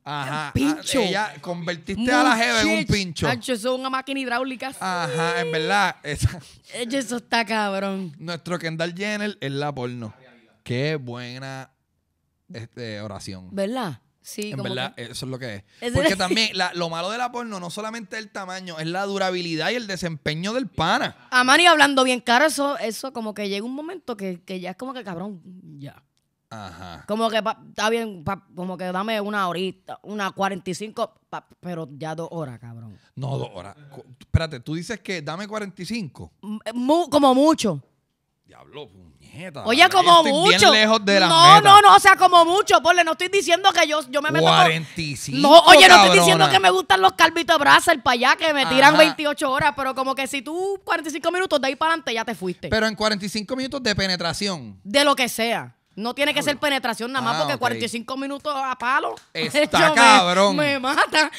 Ajá. Ah, pincho. Ella convertiste a la jeva en un pincho. eso es una máquina hidráulica. Ajá, en verdad. Eso está cabrón. nuestro Kendall Jenner es la porno. Qué buena este, oración. ¿Verdad? Sí, en verdad, eso es lo que es. Porque también lo malo de la porno no solamente el tamaño, es la durabilidad y el desempeño del pana. A Mani hablando bien caro, eso, eso como que llega un momento que, ya es como que cabrón, ya. Ajá. Como que está bien, como que dame una horita, una 45, pero ya dos horas, cabrón. No, dos horas. Espérate, tú dices que dame 45. cinco eh, como mucho. Diablo, puñeta. Oye, como mucho. de no, no, no, o sea, como mucho. Porle, no estoy diciendo que yo, yo me meto. 45. No, oye, no estoy diciendo que me gustan los calvitos de para el que me tiran 28 horas, pero como que si tú 45 minutos de ahí para adelante ya te fuiste. Pero en 45 minutos de penetración. De lo que sea. No tiene que ser penetración nada más, ah, porque 45 minutos a palo. Está cabrón. Me, mata.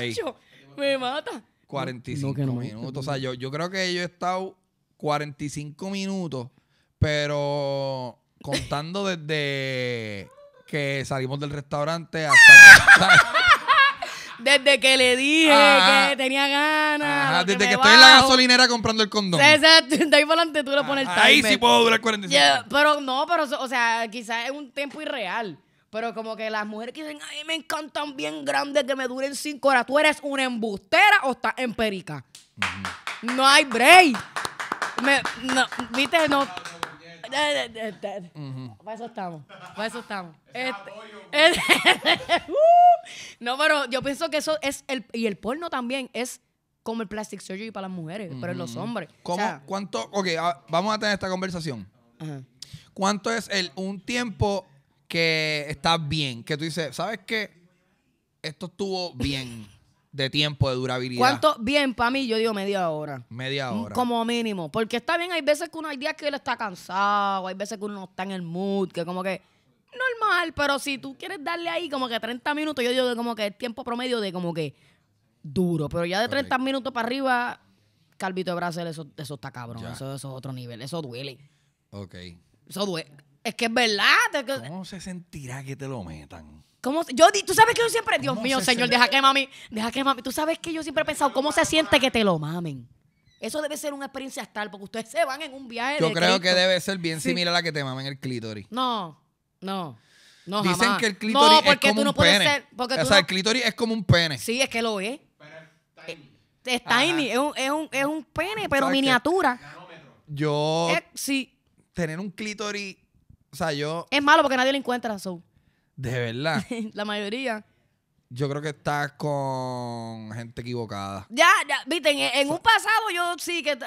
me mata. 45 minutos. O sea, yo, yo creo que yo he estado 45 minutos, pero contando desde que salimos del restaurante hasta que... desde que le dije que tenía ganas. desde que, estoy en la gasolinera comprando el condón. Exacto, de ahí para adelante tú lo pones el Ahí sí puedo durar 45 minutos. Pero no, pero o sea, quizás es un tiempo irreal. Pero como que las mujeres que dicen, ay, me encantan bien grandes, que me duren 5 horas. ¿Tú eres una embustera o estás en Perica No hay break. Me, no, viste, no. Para eso estamos. Para eso estamos. Este, uh, no, pero yo pienso que eso es el. Y el porno también es como el plastic surgery para las mujeres, pero en los hombres. ¿Cómo? ¿Cuánto? Ok, ah, vamos a tener esta conversación. ¿Cuánto es el un tiempo que está bien? Que tú dices, ¿sabes qué? Esto estuvo bien de tiempo, de durabilidad. ¿Cuánto? Bien, para mí yo digo media hora. Media mm, hora. Como mínimo. Porque está bien, hay veces que uno hay días que él está cansado, hay veces que uno no está en el mood, que como que normal, pero si tú quieres darle ahí como que 30 minutos, yo digo como que el tiempo promedio de como que duro, pero ya de 30 minutos para arriba, Calvito de Brasil, eso, está cabrón, eso, es otro nivel, eso duele. Ok. Eso duele. Es que es verdad. ¿Cómo se sentirá que te lo metan? tú sabes que yo siempre, Dios mío, señor, deja que mami, deja que mami. Tú sabes que yo siempre he pensado, ¿cómo se siente que te lo mamen? Eso debe ser una experiencia tal, porque ustedes se van en un viaje. Yo creo que debe ser bien similar a la que te mamen el clítoris. No, no. No, Dicen que el clítoris es como un pene. Ser, o sea, el clítoris es como un pene. Sí, es que lo es. Pero es eh, tiny. Es, un, pene, pero miniatura. Yo. Eh, sí. Tener un clítoris. O sea, yo. Es malo porque nadie lo encuentra, so. De verdad. la mayoría. Yo creo que estás con gente equivocada. Ya, ya, viste, en, un pasado yo sí que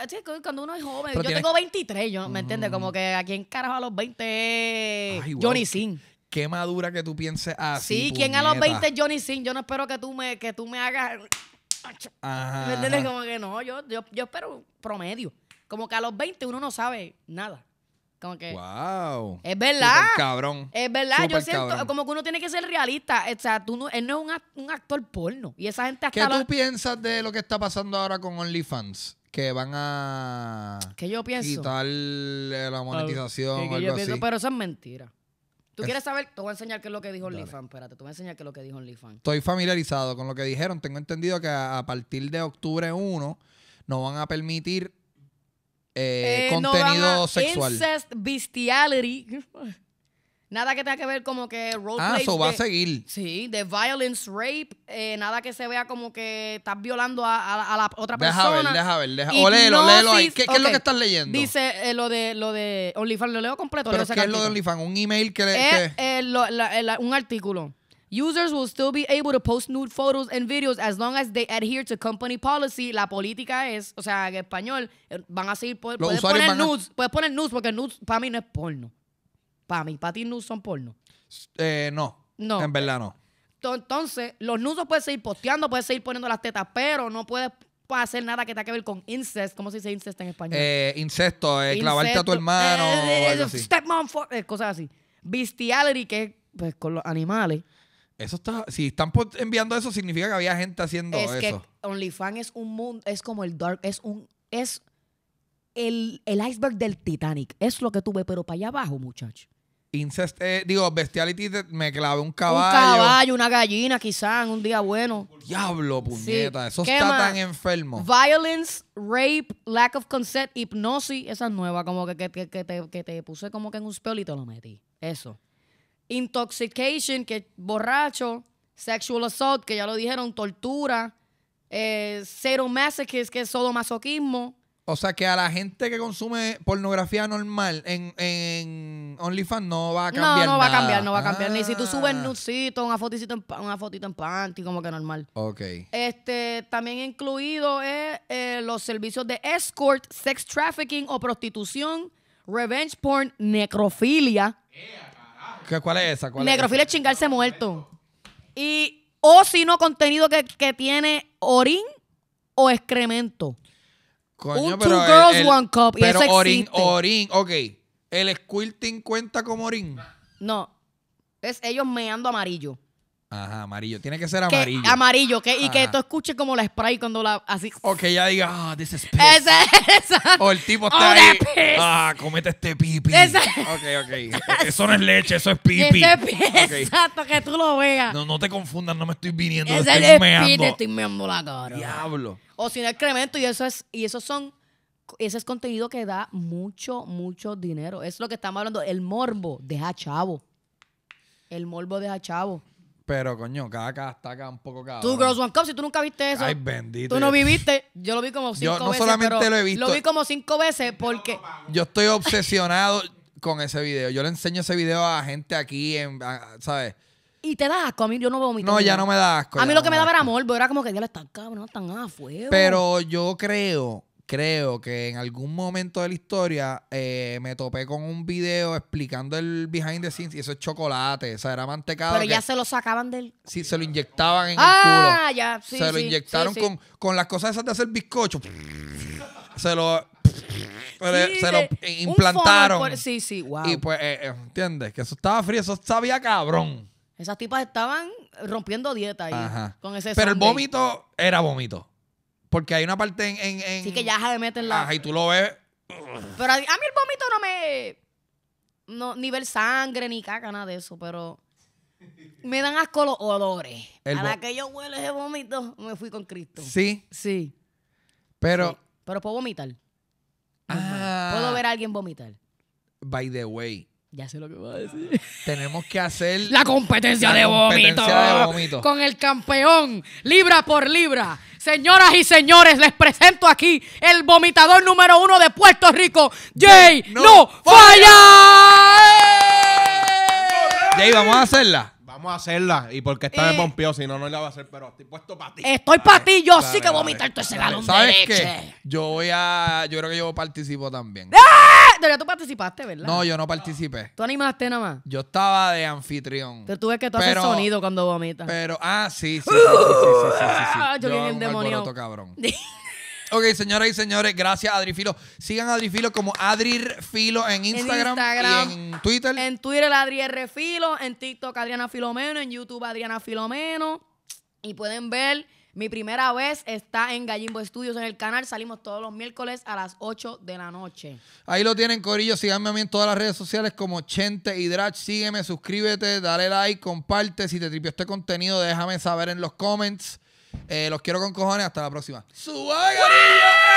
cuando uno es joven, yo tengo 23, yo, ¿me entiendes? Como que aquí en carajo a los 20 es Johnny Sin. Qué madura que tú pienses así. Sí, ¿quién a los 20 es Johnny Sin? Yo no espero que tú me, que tú me hagas. Ajá. ¿Me entiendes? Como que no, yo, yo, yo espero promedio. Como que a los 20 uno no sabe nada. Como que. ¡Wow! Es verdad. cabrón. Es verdad. yo siento como que uno tiene que ser realista. O sea, tú no, él no es un, un actor porno. Y esa gente hasta. ¿Qué tú piensas de lo que está pasando ahora con OnlyFans? Que van a. ¿Qué yo pienso? Quitar la monetización. algo Pero eso es mentira. ¿Tú quieres saber? Te voy a enseñar qué es lo que dijo OnlyFans. Espérate, te voy a enseñar qué es lo que dijo OnlyFans. Estoy familiarizado con lo que dijeron. Tengo entendido que a, partir de octubre 1 no van a permitir eh, eh contenido sexual. Incest, bestiality. Nada que tenga que ver como que roleplay. Ah, eso va a seguir. Sí, de violence, rape, eh, nada que se vea como que estás violando a, la otra persona. Deja ver, deja ver, deja. O léelo, léelo ahí. ¿Qué, es lo que estás leyendo? Dice eh, lo de lo de OnlyFans, lo leo completo. ¿Pero qué es lo de OnlyFans? ¿Un email que...? Le, un artículo. Users will still be able to post nude photos and videos as long as they adhere to company policy. La política es, o sea, en español, eh, van a seguir poder, puedes poner nudes, puedes poner nudes porque nudes para mí no es porno. Para mí, para ti nudes son porno. Eh, no. No. En verdad no. Entonces, los nudes puedes seguir posteando, puedes seguir poniendo las tetas, pero no puedes hacer nada que tenga que ver con incest. ¿Cómo se dice incest en español? Eh, incesto, eh, clavarte a tu eh, hermano. cosas así. Bestiality, que es pues, con los animales. Eso está, si están enviando eso, significa que había gente haciendo es eso. Que OnlyFans es un mundo, es como el dark, es un, es el, iceberg del Titanic. Es lo que tuve, pero para allá abajo, muchacho. Incest, eh, digo, bestiality, me clavé un caballo. Un caballo, una gallina, quizás, un día bueno. Diablo, puñeta, eso está tan enfermo. Violence, rape, lack of consent, hipnosis, esa nueva, como que, que, que, que te, puse como que en un spell y te lo metí. Eso intoxication, que borracho, sexual assault, que ya lo dijeron, tortura, eh, sadomasochism, que es masoquismo. O sea que a la gente que consume pornografía normal en, en OnlyFans no va a cambiar. No, no va a cambiar, no va a cambiar. Ni si tú subes ah. un una fotito en, una fotito en panty, como que normal. Ok. Este, también incluido eh, los servicios de escort, sex trafficking o prostitución, revenge porn, necrofilia. ¿Cuál es esa? Cuál es chingarse muerto. Y, o si no, contenido que, que tiene orín o excremento. Coño, un pero two girls, one cup. orín, orín, ok. ¿El squirting cuenta como orín? No. Es ellos meando amarillo. Ajá, amarillo. Tiene que ser amarillo. amarillo, que, y que tú escuches como la spray cuando la. Así. o que ella diga, ah, this is O el tipo oh, está ahí. Ah, comete este pipi. Ok, ok. E-, eso no es leche, eso es pipi. Exacto, que tú lo veas. No, no te confundas, no me estoy viniendo. Ese estoy es meando. estoy meando la cara. Diablo. O sin no cremento y eso es, y esos son, ese es contenido que da mucho, mucho dinero. Es lo que estamos hablando. El morbo deja chavo. El morbo deja chavo. Pero, coño, cada está acá un poco cada. Tú, Gross One Cup, si tú nunca viste eso. Ay, bendito. Tú no viviste. Yo lo vi como cinco veces. Yo no solamente lo he visto. Lo vi como cinco veces porque. Yo estoy obsesionado con ese video. Yo le enseño ese video a gente aquí, en, ¿sabes? Y te da asco. A mí yo no vomito. No, ya no me da asco. A mí lo que me daba era amor. Era como que ya le están no están a fuego. Pero yo creo creo que en algún momento de la historia eh, me topé con un video explicando el behind the scenes y eso es chocolate, o sea, era mantecado. Pero ya se lo sacaban del. Sí, se lo inyectaban en el ah, culo. ya, sí. Se lo inyectaron Con, las cosas esas de hacer bizcocho. se lo. se, lo implantaron. sí, sí, wow. Y pues, eh, eh, ¿entiendes? Que eso estaba frío, eso sabía cabrón. Esas tipas estaban rompiendo dieta ahí. Con Pero el vómito era vómito. Porque hay una parte en. en, sí, que ya se meten la. Ajá, y tú lo ves. Pero a, mí el vómito no me. No, ni ver sangre, ni caca, nada de eso, pero. Me dan asco los olores. a la que yo huelo ese vómito, me fui con Cristo. Sí. Sí. Pero. Pero puedo vomitar. Ah. Puedo ver a alguien vomitar. By the way, ya sé lo que voy a decir. Tenemos que hacer la competencia, de, vómito, con el campeón libra por libra. Señoras y señores, les presento aquí el vomitador número uno de Puerto Rico, Jay No, no Jay, vamos a hacerla. Vamos a hacerla. Y porque está de si no, no la va a hacer, pero estoy puesto para ti. Estoy para ti, yo sí que vomitar todo ese galón de ¿Sabes qué? Yo voy a. Yo creo que yo participo también. ¡Ah! De tú participaste, ¿verdad? No, yo no participé. Tú animaste nada más. Yo estaba de anfitrión. Te tuve que tú sonido cuando vomitas. Pero, ah, sí, sí, sí, sí, sí, sí, Ah, yo bien un cabrón. Ok, señoras y señores, gracias Adri Filo. Sigan a Adri Filo como Adri Filo en Instagram, y en Twitter. En Twitter Adri R. Filo, en TikTok Adriana Filomeno, en YouTube Adriana Filomeno. Y pueden ver mi primera vez está en Gallimbo Studios en el canal. Salimos todos los miércoles a las 8 de la noche. Ahí lo tienen, Corillo. Síganme a mí en todas las redes sociales como Chente y Drach. Sígueme, suscríbete, dale like, comparte. Si te tripió este contenido, déjame saber en los comments. Eh, los quiero con cojones. Hasta la próxima. ¡Suagarilla!